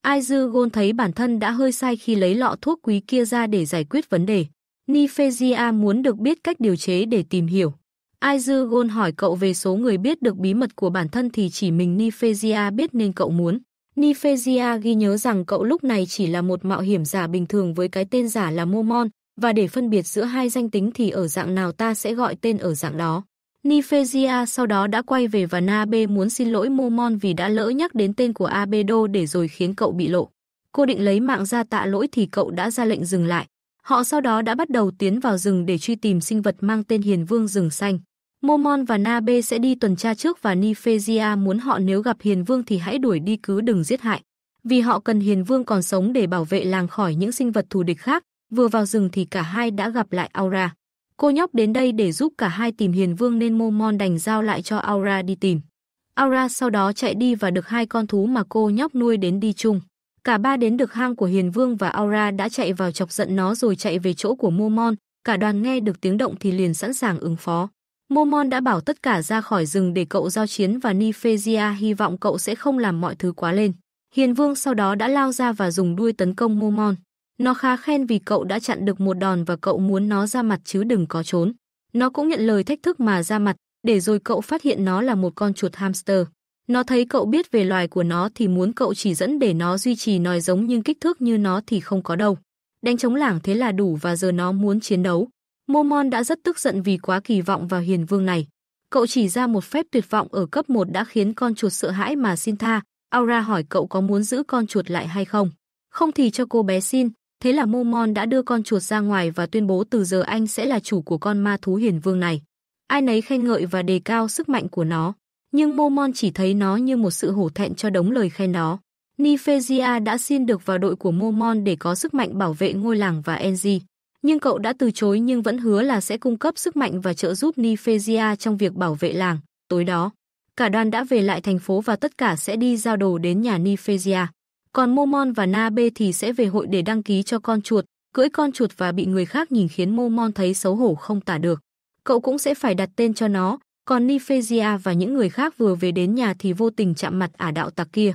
Aizugon thấy bản thân đã hơi sai khi lấy lọ thuốc quý kia ra để giải quyết vấn đề. Nifezia muốn được biết cách điều chế để tìm hiểu. Aizugon hỏi cậu về số người biết được bí mật của bản thân thì chỉ mình Nifezia biết nên cậu muốn. Nifezia ghi nhớ rằng cậu lúc này chỉ là một mạo hiểm giả bình thường với cái tên giả là Momon, và để phân biệt giữa hai danh tính thì ở dạng nào ta sẽ gọi tên ở dạng đó. Nifezia sau đó đã quay về và Nabe muốn xin lỗi Momon vì đã lỡ nhắc đến tên của Abedo để rồi khiến cậu bị lộ. Cô định lấy mạng ra tạ lỗi thì cậu đã ra lệnh dừng lại. Họ sau đó đã bắt đầu tiến vào rừng để truy tìm sinh vật mang tên Hiền Vương rừng xanh. Momon và Nabe sẽ đi tuần tra trước và Nifezia muốn họ nếu gặp Hiền Vương thì hãy đuổi đi cứ đừng giết hại. Vì họ cần Hiền Vương còn sống để bảo vệ làng khỏi những sinh vật thù địch khác, vừa vào rừng thì cả hai đã gặp lại Aura. Cô nhóc đến đây để giúp cả hai tìm Hiền Vương nên Momon đành giao lại cho Aura đi tìm. Aura sau đó chạy đi và được hai con thú mà cô nhóc nuôi đến đi chung. Cả ba đến được hang của Hiền Vương và Aura đã chạy vào chọc giận nó rồi chạy về chỗ của Momon, cả đoàn nghe được tiếng động thì liền sẵn sàng ứng phó. Momon đã bảo tất cả ra khỏi rừng để cậu giao chiến và Nifezia hy vọng cậu sẽ không làm mọi thứ quá lên. Hiền Vương sau đó đã lao ra và dùng đuôi tấn công Momon. Nó khá khen vì cậu đã chặn được một đòn và cậu muốn nó ra mặt chứ đừng có trốn. Nó cũng nhận lời thách thức mà ra mặt, để rồi cậu phát hiện nó là một con chuột hamster. Nó thấy cậu biết về loài của nó thì muốn cậu chỉ dẫn để nó duy trì nòi giống nhưng kích thước như nó thì không có đâu. Đánh chống lảng thế là đủ và giờ nó muốn chiến đấu. Momon đã rất tức giận vì quá kỳ vọng vào hiền vương này. Cậu chỉ ra một phép tuyệt vọng ở cấp 1 đã khiến con chuột sợ hãi mà xin tha. Aura hỏi cậu có muốn giữ con chuột lại hay không. Không thì cho cô bé xin. Thế là Momon đã đưa con chuột ra ngoài và tuyên bố từ giờ anh sẽ là chủ của con ma thú hiền vương này. Ai nấy khen ngợi và đề cao sức mạnh của nó. Nhưng Momon chỉ thấy nó như một sự hổ thẹn cho đống lời khen đó. Nifezia đã xin được vào đội của Momon để có sức mạnh bảo vệ ngôi làng và Enji nhưng cậu đã từ chối nhưng vẫn hứa là sẽ cung cấp sức mạnh và trợ giúp Nifezia trong việc bảo vệ làng. Tối đó, cả đoàn đã về lại thành phố và tất cả sẽ đi giao đồ đến nhà Nifezia. Còn Momon và Nabe thì sẽ về hội để đăng ký cho con chuột, cưỡi con chuột và bị người khác nhìn khiến Momon thấy xấu hổ không tả được. Cậu cũng sẽ phải đặt tên cho nó, còn Nifezia và những người khác vừa về đến nhà thì vô tình chạm mặt ả đạo tặc kia.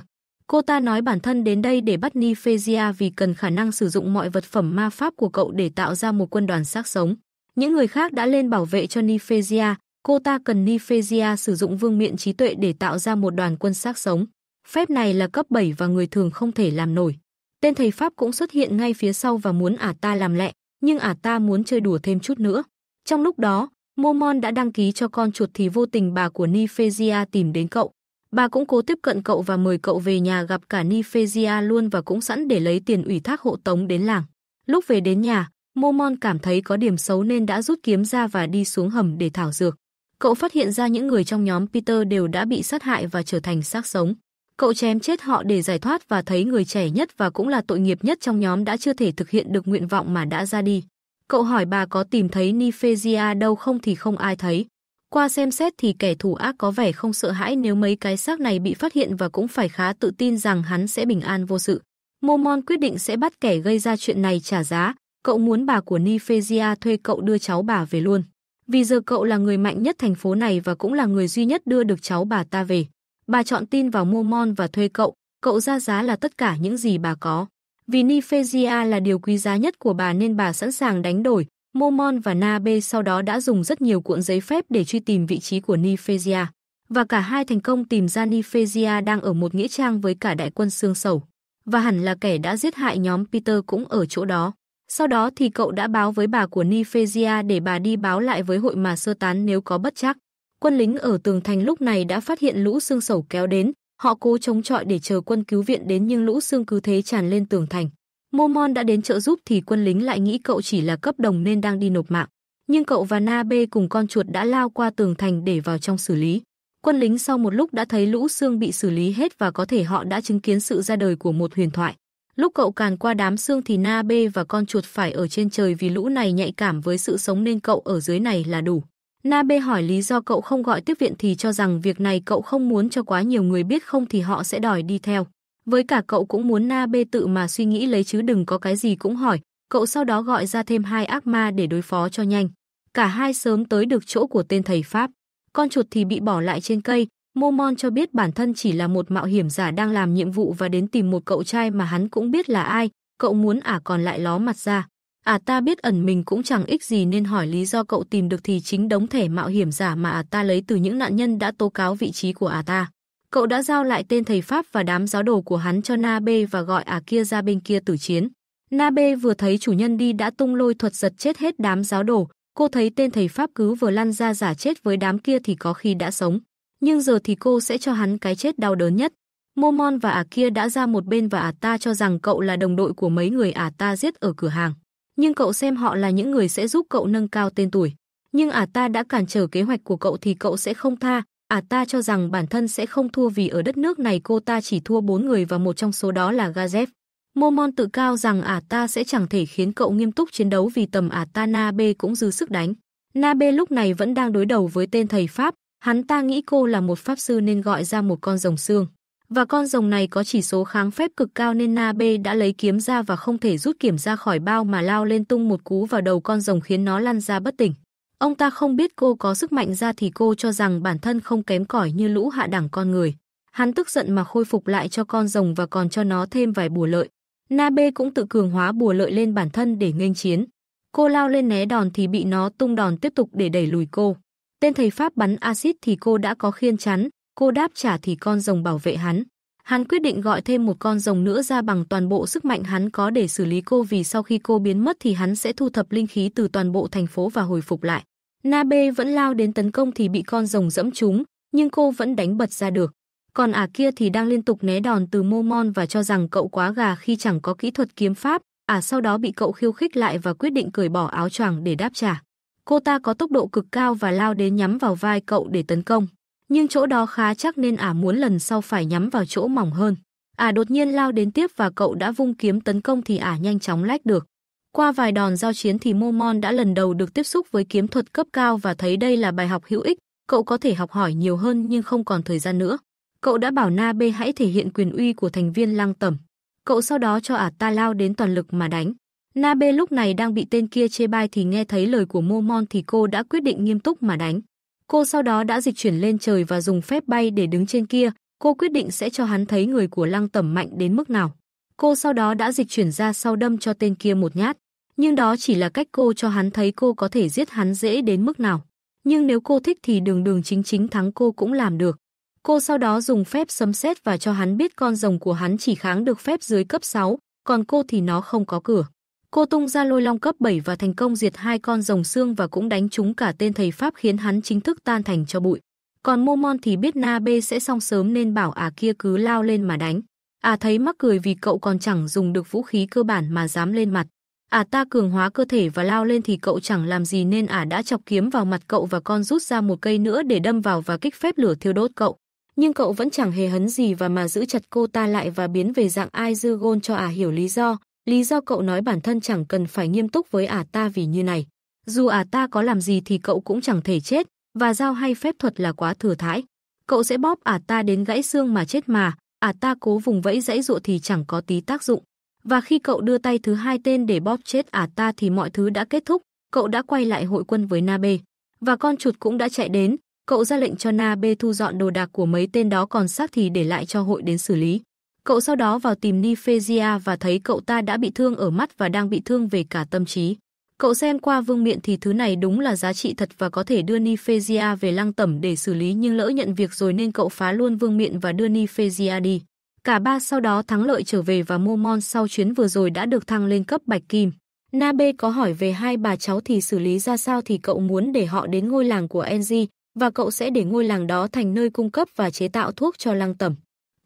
Cô ta nói bản thân đến đây để bắt Nifezia vì cần khả năng sử dụng mọi vật phẩm ma pháp của cậu để tạo ra một quân đoàn xác sống. Những người khác đã lên bảo vệ cho Nifezia, cô ta cần Nifezia sử dụng vương miện trí tuệ để tạo ra một đoàn quân xác sống. Phép này là cấp 7 và người thường không thể làm nổi. Tên thầy Pháp cũng xuất hiện ngay phía sau và muốn ả ta làm lẹ, nhưng ả ta muốn chơi đùa thêm chút nữa. Trong lúc đó, Momon đã đăng ký cho con chuột thì vô tình bà của Nifezia tìm đến cậu. Bà cũng cố tiếp cận cậu và mời cậu về nhà gặp cả Nifezia luôn và cũng sẵn để lấy tiền ủy thác hộ tống đến làng. Lúc về đến nhà, Momon cảm thấy có điểm xấu nên đã rút kiếm ra và đi xuống hầm để thảo dược. Cậu phát hiện ra những người trong nhóm Peter đều đã bị sát hại và trở thành xác sống. Cậu chém chết họ để giải thoát và thấy người trẻ nhất và cũng là tội nghiệp nhất trong nhóm đã chưa thể thực hiện được nguyện vọng mà đã ra đi. Cậu hỏi bà có tìm thấy Nifezia đâu không thì không ai thấy. Qua xem xét thì kẻ thù ác có vẻ không sợ hãi nếu mấy cái xác này bị phát hiện và cũng phải khá tự tin rằng hắn sẽ bình an vô sự. Momon quyết định sẽ bắt kẻ gây ra chuyện này trả giá, cậu muốn bà của Nifezia thuê cậu đưa cháu bà về luôn. Vì giờ cậu là người mạnh nhất thành phố này và cũng là người duy nhất đưa được cháu bà ta về. Bà chọn tin vào Momon và thuê cậu, cậu ra giá là tất cả những gì bà có. Vì Nifezia là điều quý giá nhất của bà nên bà sẵn sàng đánh đổi, Momon và Nabe sau đó đã dùng rất nhiều cuộn giấy phép để truy tìm vị trí của Nifezia, và cả hai thành công tìm ra Nifezia đang ở một nghĩa trang với cả đại quân xương sầu, và hẳn là kẻ đã giết hại nhóm Peter cũng ở chỗ đó. Sau đó thì cậu đã báo với bà của Nifezia để bà đi báo lại với hội mà sơ tán nếu có bất chắc. Quân lính ở tường thành lúc này đã phát hiện lũ xương sầu kéo đến, họ cố chống chọi để chờ quân cứu viện đến nhưng lũ xương cứ thế tràn lên tường thành. Momon đã đến trợ giúp thì quân lính lại nghĩ cậu chỉ là cấp đồng nên đang đi nộp mạng. Nhưng cậu và Na Bê cùng con chuột đã lao qua tường thành để vào trong xử lý. Quân lính sau một lúc đã thấy lũ xương bị xử lý hết và có thể họ đã chứng kiến sự ra đời của một huyền thoại. Lúc cậu càn qua đám xương thì Na Bê và con chuột phải ở trên trời vì lũ này nhạy cảm với sự sống nên cậu ở dưới này là đủ. Na Bê hỏi lý do cậu không gọi tiếp viện thì cho rằng việc này cậu không muốn cho quá nhiều người biết không thì họ sẽ đòi đi theo. Với cả cậu cũng muốn Na Bê tự mà suy nghĩ lấy chứ đừng có cái gì cũng hỏi. Cậu sau đó gọi ra thêm hai ác ma để đối phó cho nhanh. Cả hai sớm tới được chỗ của tên thầy Pháp. Con chuột thì bị bỏ lại trên cây. Momon cho biết bản thân chỉ là một mạo hiểm giả đang làm nhiệm vụ và đến tìm một cậu trai mà hắn cũng biết là ai. Cậu muốn ả à còn lại ló mặt ra. Ả à ta biết ẩn mình cũng chẳng ích gì nên hỏi lý do cậu tìm được thì chính đống thẻ mạo hiểm giả mà ả à ta lấy từ những nạn nhân đã tố cáo vị trí của ả à ta. Cậu đã giao lại tên thầy Pháp và đám giáo đồ của hắn cho Na Bê và gọi ả à kia ra bên kia tử chiến. Na Bê vừa thấy chủ nhân đi đã tung lôi thuật giật chết hết đám giáo đồ. Cô thấy tên thầy Pháp cứ vừa lăn ra giả chết với đám kia thì có khi đã sống. Nhưng giờ thì cô sẽ cho hắn cái chết đau đớn nhất. Momon và ả à kia đã ra một bên và ả à ta cho rằng cậu là đồng đội của mấy người ả ta giết ở cửa hàng. Nhưng cậu xem họ là những người sẽ giúp cậu nâng cao tên tuổi. Nhưng ả ta đã cản trở kế hoạch của cậu thì cậu sẽ không tha, À ta cho rằng bản thân sẽ không thua vì ở đất nước này cô ta chỉ thua bốn người và một trong số đó là Gazef. Momon tự cao rằng ả à ta sẽ chẳng thể khiến cậu nghiêm túc chiến đấu vì tầm ả à ta Nabe cũng dư sức đánh. Nabe lúc này vẫn đang đối đầu với tên thầy Pháp, hắn ta nghĩ cô là một Pháp sư nên gọi ra một con rồng xương. Và con rồng này có chỉ số kháng phép cực cao nên Nabe đã lấy kiếm ra và không thể rút kiểm ra khỏi bao mà lao lên tung một cú vào đầu con rồng khiến nó lăn ra bất tỉnh. Ông ta không biết cô có sức mạnh ra thì cô cho rằng bản thân không kém cỏi như lũ hạ đẳng con người. Hắn tức giận mà khôi phục lại cho con rồng và còn cho nó thêm vài bùa lợi. Na B cũng tự cường hóa bùa lợi lên bản thân để nghênh chiến. Cô lao lên né đòn thì bị nó tung đòn tiếp tục để đẩy lùi cô. Tên thầy Pháp bắn axit thì cô đã có khiên chắn, cô đáp trả thì con rồng bảo vệ hắn. Hắn quyết định gọi thêm một con rồng nữa ra bằng toàn bộ sức mạnh hắn có để xử lý cô vì sau khi cô biến mất thì hắn sẽ thu thập linh khí từ toàn bộ thành phố và hồi phục lại. Nabe vẫn lao đến tấn công thì bị con rồng dẫm trúng, nhưng cô vẫn đánh bật ra được. Còn ả kia thì đang liên tục né đòn từ Momon và cho rằng cậu quá gà khi chẳng có kỹ thuật kiếm pháp, ả sau đó bị cậu khiêu khích lại và quyết định cởi bỏ áo choàng để đáp trả. Cô ta có tốc độ cực cao và lao đến nhắm vào vai cậu để tấn công nhưng chỗ đó khá chắc nên ả muốn lần sau phải nhắm vào chỗ mỏng hơn. Ả đột nhiên lao đến tiếp và cậu đã vung kiếm tấn công thì ả nhanh chóng lách được. Qua vài đòn giao chiến thì Momon đã lần đầu được tiếp xúc với kiếm thuật cấp cao và thấy đây là bài học hữu ích, cậu có thể học hỏi nhiều hơn nhưng không còn thời gian nữa. Cậu đã bảo Na Bê hãy thể hiện quyền uy của thành viên lăng tẩm. Cậu sau đó cho ả ta lao đến toàn lực mà đánh. Na Bê lúc này đang bị tên kia chê bai thì nghe thấy lời của Momon thì cô đã quyết định nghiêm túc mà đánh. Cô sau đó đã dịch chuyển lên trời và dùng phép bay để đứng trên kia, cô quyết định sẽ cho hắn thấy người của Lăng tẩm mạnh đến mức nào. Cô sau đó đã dịch chuyển ra sau đâm cho tên kia một nhát, nhưng đó chỉ là cách cô cho hắn thấy cô có thể giết hắn dễ đến mức nào. Nhưng nếu cô thích thì đường đường chính chính thắng cô cũng làm được. Cô sau đó dùng phép xâm xét và cho hắn biết con rồng của hắn chỉ kháng được phép dưới cấp 6, còn cô thì nó không có cửa. Cô tung ra lôi long cấp 7 và thành công diệt hai con rồng xương và cũng đánh trúng cả tên thầy Pháp khiến hắn chính thức tan thành cho bụi. Còn Momon thì biết Na B sẽ xong sớm nên bảo à kia cứ lao lên mà đánh. À thấy mắc cười vì cậu còn chẳng dùng được vũ khí cơ bản mà dám lên mặt. À ta cường hóa cơ thể và lao lên thì cậu chẳng làm gì nên à đã chọc kiếm vào mặt cậu và con rút ra một cây nữa để đâm vào và kích phép lửa thiêu đốt cậu. Nhưng cậu vẫn chẳng hề hấn gì và mà giữ chặt cô ta lại và biến về dạng ai cho à hiểu lý do. Lý do cậu nói bản thân chẳng cần phải nghiêm túc với ả ta vì như này. Dù ả ta có làm gì thì cậu cũng chẳng thể chết, và dao hay phép thuật là quá thừa thãi. Cậu sẽ bóp ả ta đến gãy xương mà chết mà, ả ta cố vùng vẫy dãy dụa thì chẳng có tí tác dụng. Và khi cậu đưa tay thứ hai tên để bóp chết ả ta thì mọi thứ đã kết thúc, cậu đã quay lại hội quân với Na Bê. Và con chuột cũng đã chạy đến, cậu ra lệnh cho Na Bê thu dọn đồ đạc của mấy tên đó còn xác thì để lại cho hội đến xử lý. Cậu sau đó vào tìm Nifezia và thấy cậu ta đã bị thương ở mắt và đang bị thương về cả tâm trí. Cậu xem qua vương miện thì thứ này đúng là giá trị thật và có thể đưa Nifezia về lăng tẩm để xử lý nhưng lỡ nhận việc rồi nên cậu phá luôn vương miện và đưa Nifezia đi. Cả ba sau đó thắng lợi trở về và Momon sau chuyến vừa rồi đã được thăng lên cấp bạch kim. Nabe có hỏi về hai bà cháu thì xử lý ra sao thì cậu muốn để họ đến ngôi làng của Enji và cậu sẽ để ngôi làng đó thành nơi cung cấp và chế tạo thuốc cho lăng tẩm.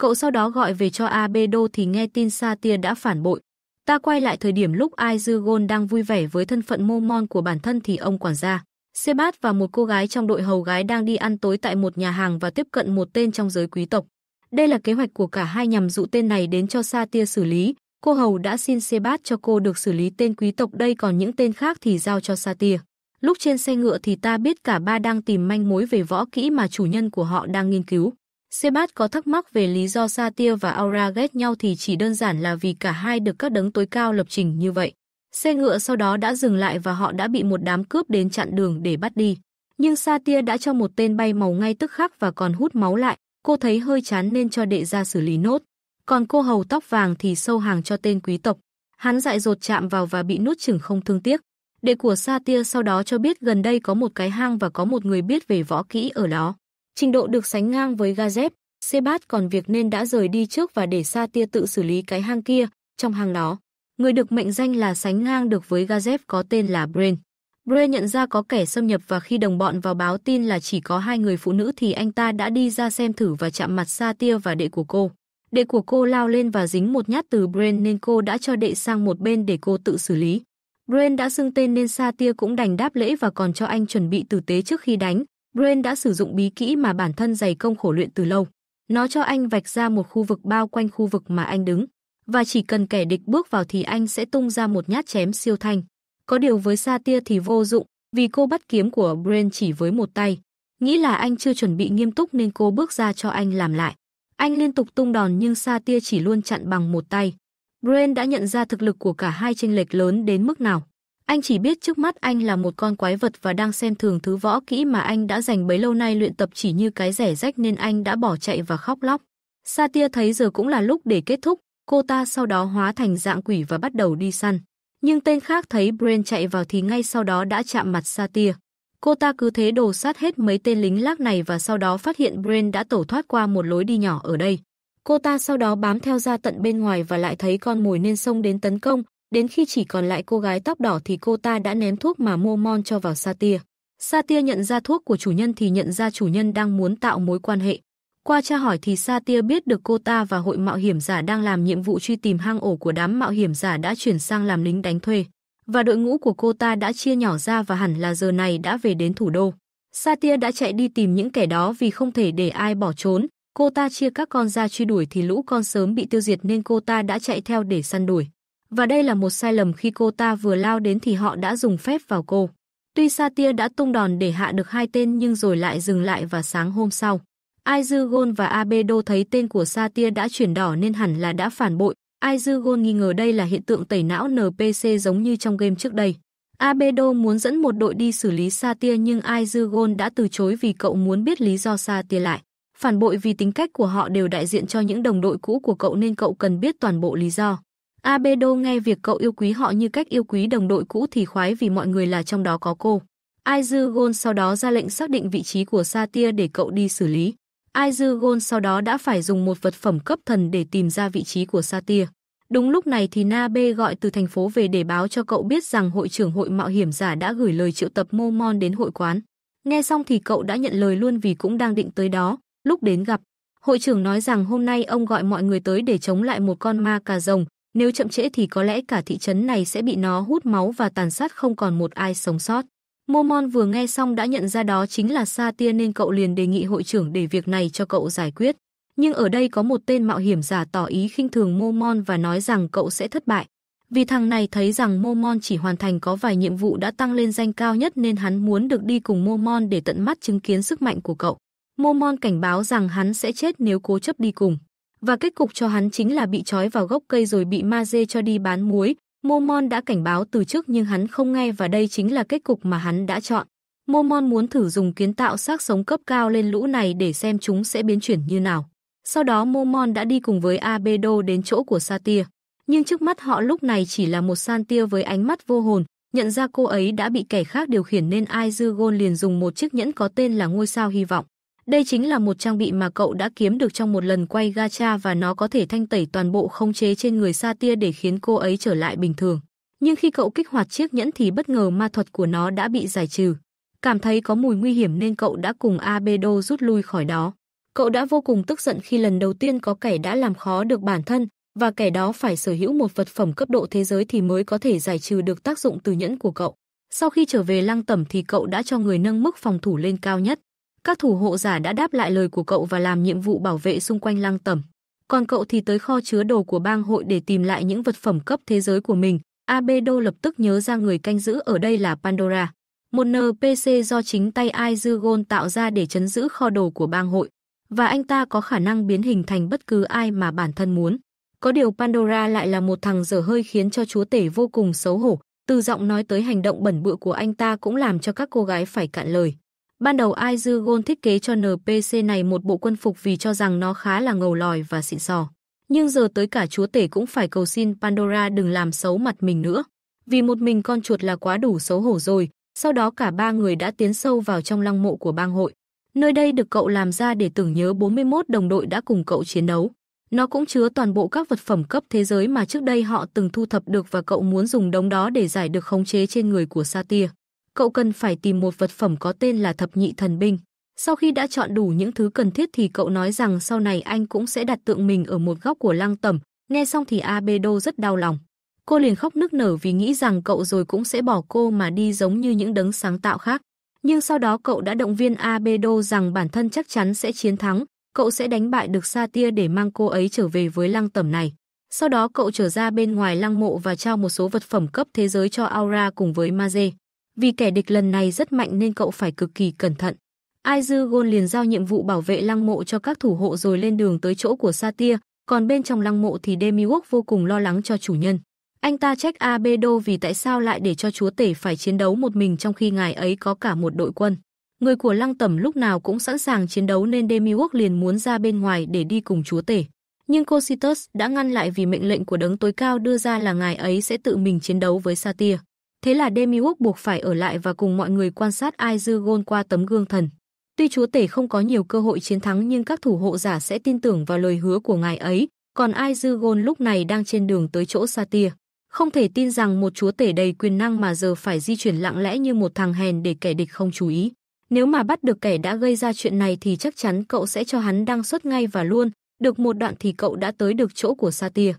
Cậu sau đó gọi về cho Abedo thì nghe tin Satia đã phản bội. Ta quay lại thời điểm lúc Aizugon đang vui vẻ với thân phận Momon của bản thân thì ông quản gia, Sebat và một cô gái trong đội hầu gái đang đi ăn tối tại một nhà hàng và tiếp cận một tên trong giới quý tộc. Đây là kế hoạch của cả hai nhằm dụ tên này đến cho Satia xử lý. Cô hầu đã xin Sebat cho cô được xử lý tên quý tộc đây còn những tên khác thì giao cho Satia. Lúc trên xe ngựa thì ta biết cả ba đang tìm manh mối về võ kỹ mà chủ nhân của họ đang nghiên cứu. Sebat có thắc mắc về lý do Satia và Aura ghét nhau thì chỉ đơn giản là vì cả hai được các đấng tối cao lập trình như vậy. Xe ngựa sau đó đã dừng lại và họ đã bị một đám cướp đến chặn đường để bắt đi. Nhưng Satia đã cho một tên bay màu ngay tức khắc và còn hút máu lại, cô thấy hơi chán nên cho đệ ra xử lý nốt. Còn cô hầu tóc vàng thì sâu hàng cho tên quý tộc. Hắn dại dột chạm vào và bị nuốt chửng không thương tiếc. Đệ của Satia sau đó cho biết gần đây có một cái hang và có một người biết về võ kỹ ở đó trình độ được sánh ngang với Gazep, Sebat còn việc nên đã rời đi trước và để Sa Tia tự xử lý cái hang kia, trong hang đó. Người được mệnh danh là sánh ngang được với Gazep có tên là Brain. Bray nhận ra có kẻ xâm nhập và khi đồng bọn vào báo tin là chỉ có hai người phụ nữ thì anh ta đã đi ra xem thử và chạm mặt Sa Tia và đệ của cô. Đệ của cô lao lên và dính một nhát từ Bray nên cô đã cho đệ sang một bên để cô tự xử lý. Bray đã xưng tên nên Sa Tia cũng đành đáp lễ và còn cho anh chuẩn bị tử tế trước khi đánh. Brain đã sử dụng bí kỹ mà bản thân dày công khổ luyện từ lâu. Nó cho anh vạch ra một khu vực bao quanh khu vực mà anh đứng, và chỉ cần kẻ địch bước vào thì anh sẽ tung ra một nhát chém siêu thanh. Có điều với Sa Tia thì vô dụng, vì cô bắt kiếm của Brain chỉ với một tay. Nghĩ là anh chưa chuẩn bị nghiêm túc nên cô bước ra cho anh làm lại. Anh liên tục tung đòn nhưng Sa Tia chỉ luôn chặn bằng một tay. Brain đã nhận ra thực lực của cả hai chênh lệch lớn đến mức nào. Anh chỉ biết trước mắt anh là một con quái vật và đang xem thường thứ võ kỹ mà anh đã dành bấy lâu nay luyện tập chỉ như cái rẻ rách nên anh đã bỏ chạy và khóc lóc. Satia thấy giờ cũng là lúc để kết thúc, cô ta sau đó hóa thành dạng quỷ và bắt đầu đi săn. Nhưng tên khác thấy Bren chạy vào thì ngay sau đó đã chạm mặt Satia. Cô ta cứ thế đồ sát hết mấy tên lính lác này và sau đó phát hiện Bren đã tẩu thoát qua một lối đi nhỏ ở đây. Cô ta sau đó bám theo ra tận bên ngoài và lại thấy con mồi nên xông đến tấn công, Đến khi chỉ còn lại cô gái tóc đỏ thì cô ta đã ném thuốc mà mua mon cho vào sa tia. Sa tia nhận ra thuốc của chủ nhân thì nhận ra chủ nhân đang muốn tạo mối quan hệ. Qua tra hỏi thì Sa Tia biết được cô ta và hội mạo hiểm giả đang làm nhiệm vụ truy tìm hang ổ của đám mạo hiểm giả đã chuyển sang làm lính đánh thuê. Và đội ngũ của cô ta đã chia nhỏ ra và hẳn là giờ này đã về đến thủ đô. Sa Tia đã chạy đi tìm những kẻ đó vì không thể để ai bỏ trốn. Cô ta chia các con ra truy đuổi thì lũ con sớm bị tiêu diệt nên cô ta đã chạy theo để săn đuổi và đây là một sai lầm khi cô ta vừa lao đến thì họ đã dùng phép vào cô. Tuy Satia đã tung đòn để hạ được hai tên nhưng rồi lại dừng lại và sáng hôm sau. Aizugon và Abedo thấy tên của Satia đã chuyển đỏ nên hẳn là đã phản bội. Aizugon nghi ngờ đây là hiện tượng tẩy não NPC giống như trong game trước đây. Abedo muốn dẫn một đội đi xử lý Satia nhưng Aizugon đã từ chối vì cậu muốn biết lý do Satia lại. Phản bội vì tính cách của họ đều đại diện cho những đồng đội cũ của cậu nên cậu cần biết toàn bộ lý do. Abedo nghe việc cậu yêu quý họ như cách yêu quý đồng đội cũ thì khoái vì mọi người là trong đó có cô. Aizugon sau đó ra lệnh xác định vị trí của Satia để cậu đi xử lý. Aizugon sau đó đã phải dùng một vật phẩm cấp thần để tìm ra vị trí của Satia. Đúng lúc này thì Nabe gọi từ thành phố về để báo cho cậu biết rằng hội trưởng hội mạo hiểm giả đã gửi lời triệu tập Momon đến hội quán. Nghe xong thì cậu đã nhận lời luôn vì cũng đang định tới đó, lúc đến gặp. Hội trưởng nói rằng hôm nay ông gọi mọi người tới để chống lại một con ma cà rồng, nếu chậm trễ thì có lẽ cả thị trấn này sẽ bị nó hút máu và tàn sát không còn một ai sống sót. Momon vừa nghe xong đã nhận ra đó chính là Sa Tia nên cậu liền đề nghị hội trưởng để việc này cho cậu giải quyết. Nhưng ở đây có một tên mạo hiểm giả tỏ ý khinh thường Momon và nói rằng cậu sẽ thất bại. Vì thằng này thấy rằng Momon chỉ hoàn thành có vài nhiệm vụ đã tăng lên danh cao nhất nên hắn muốn được đi cùng Momon để tận mắt chứng kiến sức mạnh của cậu. Momon cảnh báo rằng hắn sẽ chết nếu cố chấp đi cùng và kết cục cho hắn chính là bị trói vào gốc cây rồi bị ma dê cho đi bán muối. Momon đã cảnh báo từ trước nhưng hắn không nghe và đây chính là kết cục mà hắn đã chọn. Momon muốn thử dùng kiến tạo xác sống cấp cao lên lũ này để xem chúng sẽ biến chuyển như nào. Sau đó Momon đã đi cùng với Abedo đến chỗ của Satia. Nhưng trước mắt họ lúc này chỉ là một san tia với ánh mắt vô hồn, nhận ra cô ấy đã bị kẻ khác điều khiển nên Aizugon liền dùng một chiếc nhẫn có tên là ngôi sao hy vọng. Đây chính là một trang bị mà cậu đã kiếm được trong một lần quay gacha và nó có thể thanh tẩy toàn bộ không chế trên người sa tia để khiến cô ấy trở lại bình thường. Nhưng khi cậu kích hoạt chiếc nhẫn thì bất ngờ ma thuật của nó đã bị giải trừ. Cảm thấy có mùi nguy hiểm nên cậu đã cùng Abedo rút lui khỏi đó. Cậu đã vô cùng tức giận khi lần đầu tiên có kẻ đã làm khó được bản thân và kẻ đó phải sở hữu một vật phẩm cấp độ thế giới thì mới có thể giải trừ được tác dụng từ nhẫn của cậu. Sau khi trở về lăng tẩm thì cậu đã cho người nâng mức phòng thủ lên cao nhất. Các thủ hộ giả đã đáp lại lời của cậu và làm nhiệm vụ bảo vệ xung quanh lăng tẩm. Còn cậu thì tới kho chứa đồ của bang hội để tìm lại những vật phẩm cấp thế giới của mình. Abedo lập tức nhớ ra người canh giữ ở đây là Pandora, một NPC do chính tay Aizugon tạo ra để chấn giữ kho đồ của bang hội, và anh ta có khả năng biến hình thành bất cứ ai mà bản thân muốn. Có điều Pandora lại là một thằng dở hơi khiến cho chúa tể vô cùng xấu hổ, từ giọng nói tới hành động bẩn bựa của anh ta cũng làm cho các cô gái phải cạn lời. Ban đầu Aizugon thiết kế cho NPC này một bộ quân phục vì cho rằng nó khá là ngầu lòi và xịn sò. Nhưng giờ tới cả chúa tể cũng phải cầu xin Pandora đừng làm xấu mặt mình nữa. Vì một mình con chuột là quá đủ xấu hổ rồi, sau đó cả ba người đã tiến sâu vào trong lăng mộ của bang hội. Nơi đây được cậu làm ra để tưởng nhớ 41 đồng đội đã cùng cậu chiến đấu. Nó cũng chứa toàn bộ các vật phẩm cấp thế giới mà trước đây họ từng thu thập được và cậu muốn dùng đống đó để giải được khống chế trên người của Satia cậu cần phải tìm một vật phẩm có tên là thập nhị thần binh. Sau khi đã chọn đủ những thứ cần thiết thì cậu nói rằng sau này anh cũng sẽ đặt tượng mình ở một góc của lăng tẩm. Nghe xong thì Abedo rất đau lòng. Cô liền khóc nức nở vì nghĩ rằng cậu rồi cũng sẽ bỏ cô mà đi giống như những đấng sáng tạo khác. Nhưng sau đó cậu đã động viên Abedo rằng bản thân chắc chắn sẽ chiến thắng, cậu sẽ đánh bại được sa tia để mang cô ấy trở về với lăng tẩm này. Sau đó cậu trở ra bên ngoài lăng mộ và trao một số vật phẩm cấp thế giới cho Aura cùng với Maze. Vì kẻ địch lần này rất mạnh nên cậu phải cực kỳ cẩn thận. Ai Dư Gôn liền giao nhiệm vụ bảo vệ lăng mộ cho các thủ hộ rồi lên đường tới chỗ của Sa còn bên trong lăng mộ thì Demiwok vô cùng lo lắng cho chủ nhân. Anh ta trách Abedo vì tại sao lại để cho chúa tể phải chiến đấu một mình trong khi ngài ấy có cả một đội quân. Người của lăng tẩm lúc nào cũng sẵn sàng chiến đấu nên Demiwok liền muốn ra bên ngoài để đi cùng chúa tể. Nhưng Cositus đã ngăn lại vì mệnh lệnh của đấng tối cao đưa ra là ngài ấy sẽ tự mình chiến đấu với Satia. Thế là Demiurge buộc phải ở lại và cùng mọi người quan sát Aegon qua tấm gương thần. Tuy chúa tể không có nhiều cơ hội chiến thắng nhưng các thủ hộ giả sẽ tin tưởng vào lời hứa của ngài ấy, còn Aegon lúc này đang trên đường tới chỗ Satia. Không thể tin rằng một chúa tể đầy quyền năng mà giờ phải di chuyển lặng lẽ như một thằng hèn để kẻ địch không chú ý. Nếu mà bắt được kẻ đã gây ra chuyện này thì chắc chắn cậu sẽ cho hắn đăng xuất ngay và luôn, được một đoạn thì cậu đã tới được chỗ của Satia.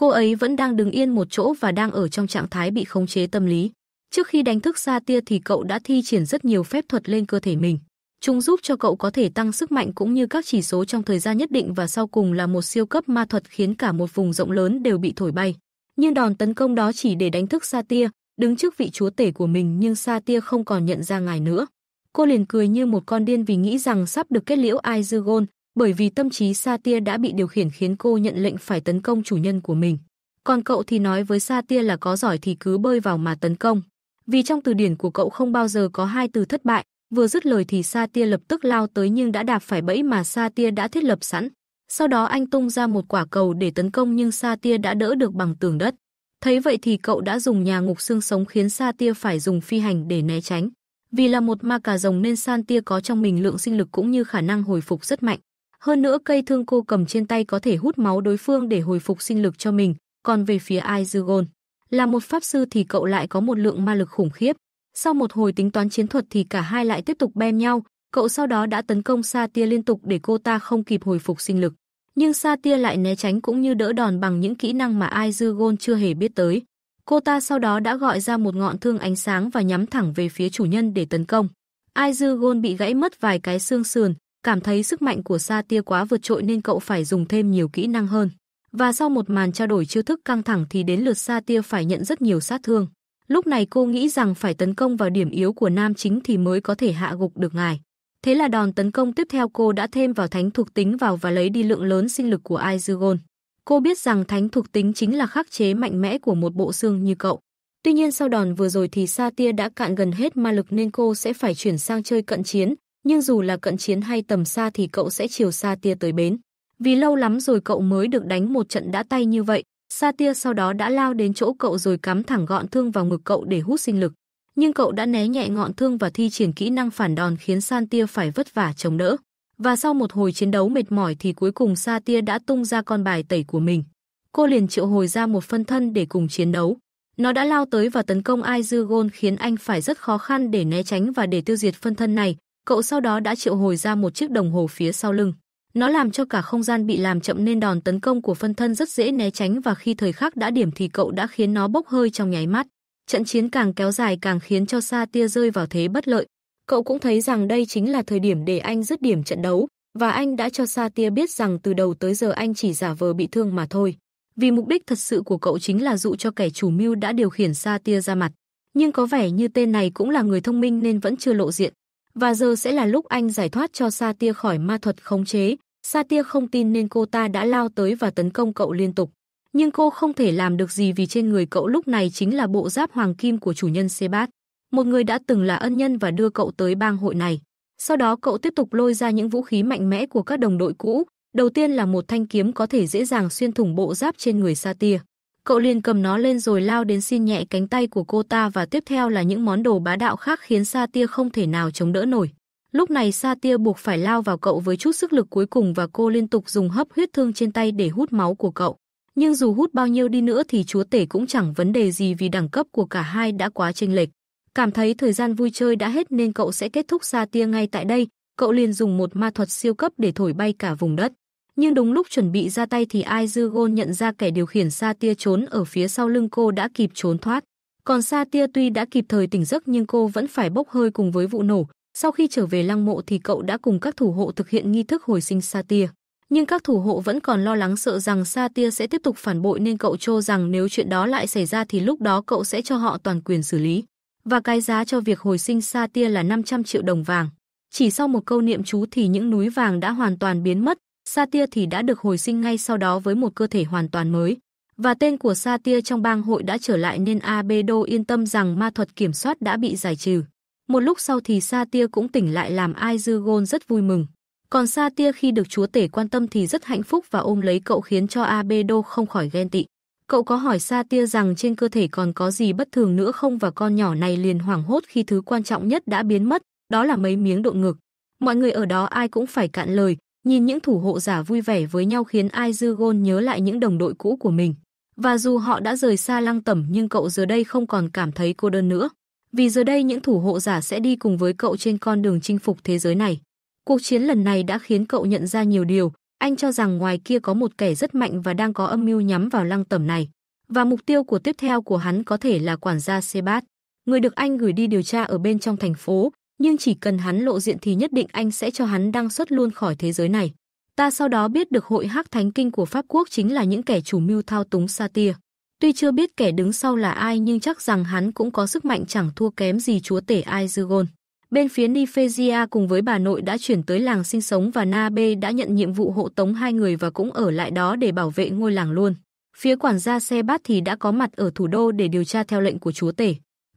Cô ấy vẫn đang đứng yên một chỗ và đang ở trong trạng thái bị khống chế tâm lý. Trước khi đánh thức Sa Tia thì cậu đã thi triển rất nhiều phép thuật lên cơ thể mình. Chúng giúp cho cậu có thể tăng sức mạnh cũng như các chỉ số trong thời gian nhất định và sau cùng là một siêu cấp ma thuật khiến cả một vùng rộng lớn đều bị thổi bay. Nhưng đòn tấn công đó chỉ để đánh thức Sa Tia, đứng trước vị chúa tể của mình nhưng Sa Tia không còn nhận ra ngài nữa. Cô liền cười như một con điên vì nghĩ rằng sắp được kết liễu Aizugon, bởi vì tâm trí Sa Tia đã bị điều khiển khiến cô nhận lệnh phải tấn công chủ nhân của mình. Còn cậu thì nói với Sa Tia là có giỏi thì cứ bơi vào mà tấn công. Vì trong từ điển của cậu không bao giờ có hai từ thất bại, vừa dứt lời thì Sa Tia lập tức lao tới nhưng đã đạp phải bẫy mà Sa Tia đã thiết lập sẵn. Sau đó anh tung ra một quả cầu để tấn công nhưng Sa Tia đã đỡ được bằng tường đất. Thấy vậy thì cậu đã dùng nhà ngục xương sống khiến Sa Tia phải dùng phi hành để né tránh. Vì là một ma cà rồng nên San Tia có trong mình lượng sinh lực cũng như khả năng hồi phục rất mạnh. Hơn nữa cây thương cô cầm trên tay có thể hút máu đối phương để hồi phục sinh lực cho mình, còn về phía Aizugon, là một pháp sư thì cậu lại có một lượng ma lực khủng khiếp. Sau một hồi tính toán chiến thuật thì cả hai lại tiếp tục bem nhau, cậu sau đó đã tấn công Sa Tia liên tục để cô ta không kịp hồi phục sinh lực. Nhưng Sa Tia lại né tránh cũng như đỡ đòn bằng những kỹ năng mà Aizugon chưa hề biết tới. Cô ta sau đó đã gọi ra một ngọn thương ánh sáng và nhắm thẳng về phía chủ nhân để tấn công. Aizugon bị gãy mất vài cái xương sườn, cảm thấy sức mạnh của Sa Tia quá vượt trội nên cậu phải dùng thêm nhiều kỹ năng hơn. Và sau một màn trao đổi chiêu thức căng thẳng thì đến lượt Sa Tia phải nhận rất nhiều sát thương. Lúc này cô nghĩ rằng phải tấn công vào điểm yếu của nam chính thì mới có thể hạ gục được ngài. Thế là đòn tấn công tiếp theo cô đã thêm vào thánh thuộc tính vào và lấy đi lượng lớn sinh lực của Aizugon. Cô biết rằng thánh thuộc tính chính là khắc chế mạnh mẽ của một bộ xương như cậu. Tuy nhiên sau đòn vừa rồi thì Sa Tia đã cạn gần hết ma lực nên cô sẽ phải chuyển sang chơi cận chiến, nhưng dù là cận chiến hay tầm xa thì cậu sẽ chiều xa tia tới bến. Vì lâu lắm rồi cậu mới được đánh một trận đã tay như vậy, xa tia sau đó đã lao đến chỗ cậu rồi cắm thẳng gọn thương vào ngực cậu để hút sinh lực. Nhưng cậu đã né nhẹ ngọn thương và thi triển kỹ năng phản đòn khiến san tia phải vất vả chống đỡ. Và sau một hồi chiến đấu mệt mỏi thì cuối cùng Sa Tia đã tung ra con bài tẩy của mình. Cô liền triệu hồi ra một phân thân để cùng chiến đấu. Nó đã lao tới và tấn công ai dư gôn khiến anh phải rất khó khăn để né tránh và để tiêu diệt phân thân này, cậu sau đó đã triệu hồi ra một chiếc đồng hồ phía sau lưng. Nó làm cho cả không gian bị làm chậm nên đòn tấn công của phân thân rất dễ né tránh và khi thời khắc đã điểm thì cậu đã khiến nó bốc hơi trong nháy mắt. Trận chiến càng kéo dài càng khiến cho Sa Tia rơi vào thế bất lợi. Cậu cũng thấy rằng đây chính là thời điểm để anh dứt điểm trận đấu và anh đã cho Sa Tia biết rằng từ đầu tới giờ anh chỉ giả vờ bị thương mà thôi. Vì mục đích thật sự của cậu chính là dụ cho kẻ chủ mưu đã điều khiển Sa Tia ra mặt. Nhưng có vẻ như tên này cũng là người thông minh nên vẫn chưa lộ diện. Và giờ sẽ là lúc anh giải thoát cho Sa Tia khỏi ma thuật khống chế. Sa Tia không tin nên cô ta đã lao tới và tấn công cậu liên tục. Nhưng cô không thể làm được gì vì trên người cậu lúc này chính là bộ giáp hoàng kim của chủ nhân Sebat, một người đã từng là ân nhân và đưa cậu tới bang hội này. Sau đó cậu tiếp tục lôi ra những vũ khí mạnh mẽ của các đồng đội cũ, đầu tiên là một thanh kiếm có thể dễ dàng xuyên thủng bộ giáp trên người Sa Tia. Cậu liền cầm nó lên rồi lao đến xin nhẹ cánh tay của cô ta và tiếp theo là những món đồ bá đạo khác khiến Sa Tia không thể nào chống đỡ nổi. Lúc này Sa Tia buộc phải lao vào cậu với chút sức lực cuối cùng và cô liên tục dùng hấp huyết thương trên tay để hút máu của cậu. Nhưng dù hút bao nhiêu đi nữa thì chúa tể cũng chẳng vấn đề gì vì đẳng cấp của cả hai đã quá chênh lệch. Cảm thấy thời gian vui chơi đã hết nên cậu sẽ kết thúc Sa Tia ngay tại đây. Cậu liền dùng một ma thuật siêu cấp để thổi bay cả vùng đất nhưng đúng lúc chuẩn bị ra tay thì Ai Dư Gôn nhận ra kẻ điều khiển Sa tia trốn ở phía sau lưng cô đã kịp trốn thoát. Còn Sa tia tuy đã kịp thời tỉnh giấc nhưng cô vẫn phải bốc hơi cùng với vụ nổ. Sau khi trở về lăng mộ thì cậu đã cùng các thủ hộ thực hiện nghi thức hồi sinh Sa tia. Nhưng các thủ hộ vẫn còn lo lắng sợ rằng Sa Tia sẽ tiếp tục phản bội nên cậu cho rằng nếu chuyện đó lại xảy ra thì lúc đó cậu sẽ cho họ toàn quyền xử lý. Và cái giá cho việc hồi sinh Sa Tia là 500 triệu đồng vàng. Chỉ sau một câu niệm chú thì những núi vàng đã hoàn toàn biến mất, Satia thì đã được hồi sinh ngay sau đó với một cơ thể hoàn toàn mới. Và tên của Satia trong bang hội đã trở lại nên Abedo yên tâm rằng ma thuật kiểm soát đã bị giải trừ. Một lúc sau thì Satia cũng tỉnh lại làm Aizugon rất vui mừng. Còn Satia khi được chúa tể quan tâm thì rất hạnh phúc và ôm lấy cậu khiến cho Abedo không khỏi ghen tị. Cậu có hỏi Satia rằng trên cơ thể còn có gì bất thường nữa không và con nhỏ này liền hoảng hốt khi thứ quan trọng nhất đã biến mất, đó là mấy miếng độ ngực. Mọi người ở đó ai cũng phải cạn lời, Nhìn những thủ hộ giả vui vẻ với nhau khiến Ai Dư nhớ lại những đồng đội cũ của mình. Và dù họ đã rời xa lăng tẩm nhưng cậu giờ đây không còn cảm thấy cô đơn nữa. Vì giờ đây những thủ hộ giả sẽ đi cùng với cậu trên con đường chinh phục thế giới này. Cuộc chiến lần này đã khiến cậu nhận ra nhiều điều. Anh cho rằng ngoài kia có một kẻ rất mạnh và đang có âm mưu nhắm vào lăng tẩm này. Và mục tiêu của tiếp theo của hắn có thể là quản gia Sebat, người được anh gửi đi điều tra ở bên trong thành phố, nhưng chỉ cần hắn lộ diện thì nhất định anh sẽ cho hắn đăng xuất luôn khỏi thế giới này. Ta sau đó biết được hội hắc thánh kinh của Pháp Quốc chính là những kẻ chủ mưu thao túng sa tia. Tuy chưa biết kẻ đứng sau là ai nhưng chắc rằng hắn cũng có sức mạnh chẳng thua kém gì chúa tể aizugon. Bên phía Nifezia cùng với bà nội đã chuyển tới làng sinh sống và Nabe đã nhận nhiệm vụ hộ tống hai người và cũng ở lại đó để bảo vệ ngôi làng luôn. Phía quản gia xe bát thì đã có mặt ở thủ đô để điều tra theo lệnh của chúa tể.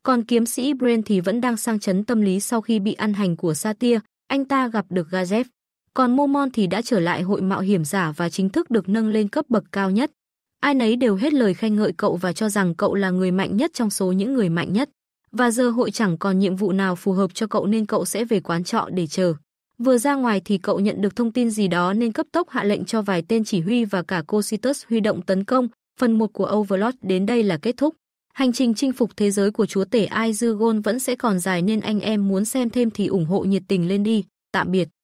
Còn kiếm sĩ Brain thì vẫn đang sang chấn tâm lý sau khi bị ăn hành của Satia, anh ta gặp được Gazef. Còn Momon thì đã trở lại hội mạo hiểm giả và chính thức được nâng lên cấp bậc cao nhất. Ai nấy đều hết lời khen ngợi cậu và cho rằng cậu là người mạnh nhất trong số những người mạnh nhất. Và giờ hội chẳng còn nhiệm vụ nào phù hợp cho cậu nên cậu sẽ về quán trọ để chờ. Vừa ra ngoài thì cậu nhận được thông tin gì đó nên cấp tốc hạ lệnh cho vài tên chỉ huy và cả Cositus huy động tấn công. Phần 1 của Overlord đến đây là kết thúc. Hành trình chinh phục thế giới của chúa tể Aizugon vẫn sẽ còn dài nên anh em muốn xem thêm thì ủng hộ nhiệt tình lên đi. Tạm biệt.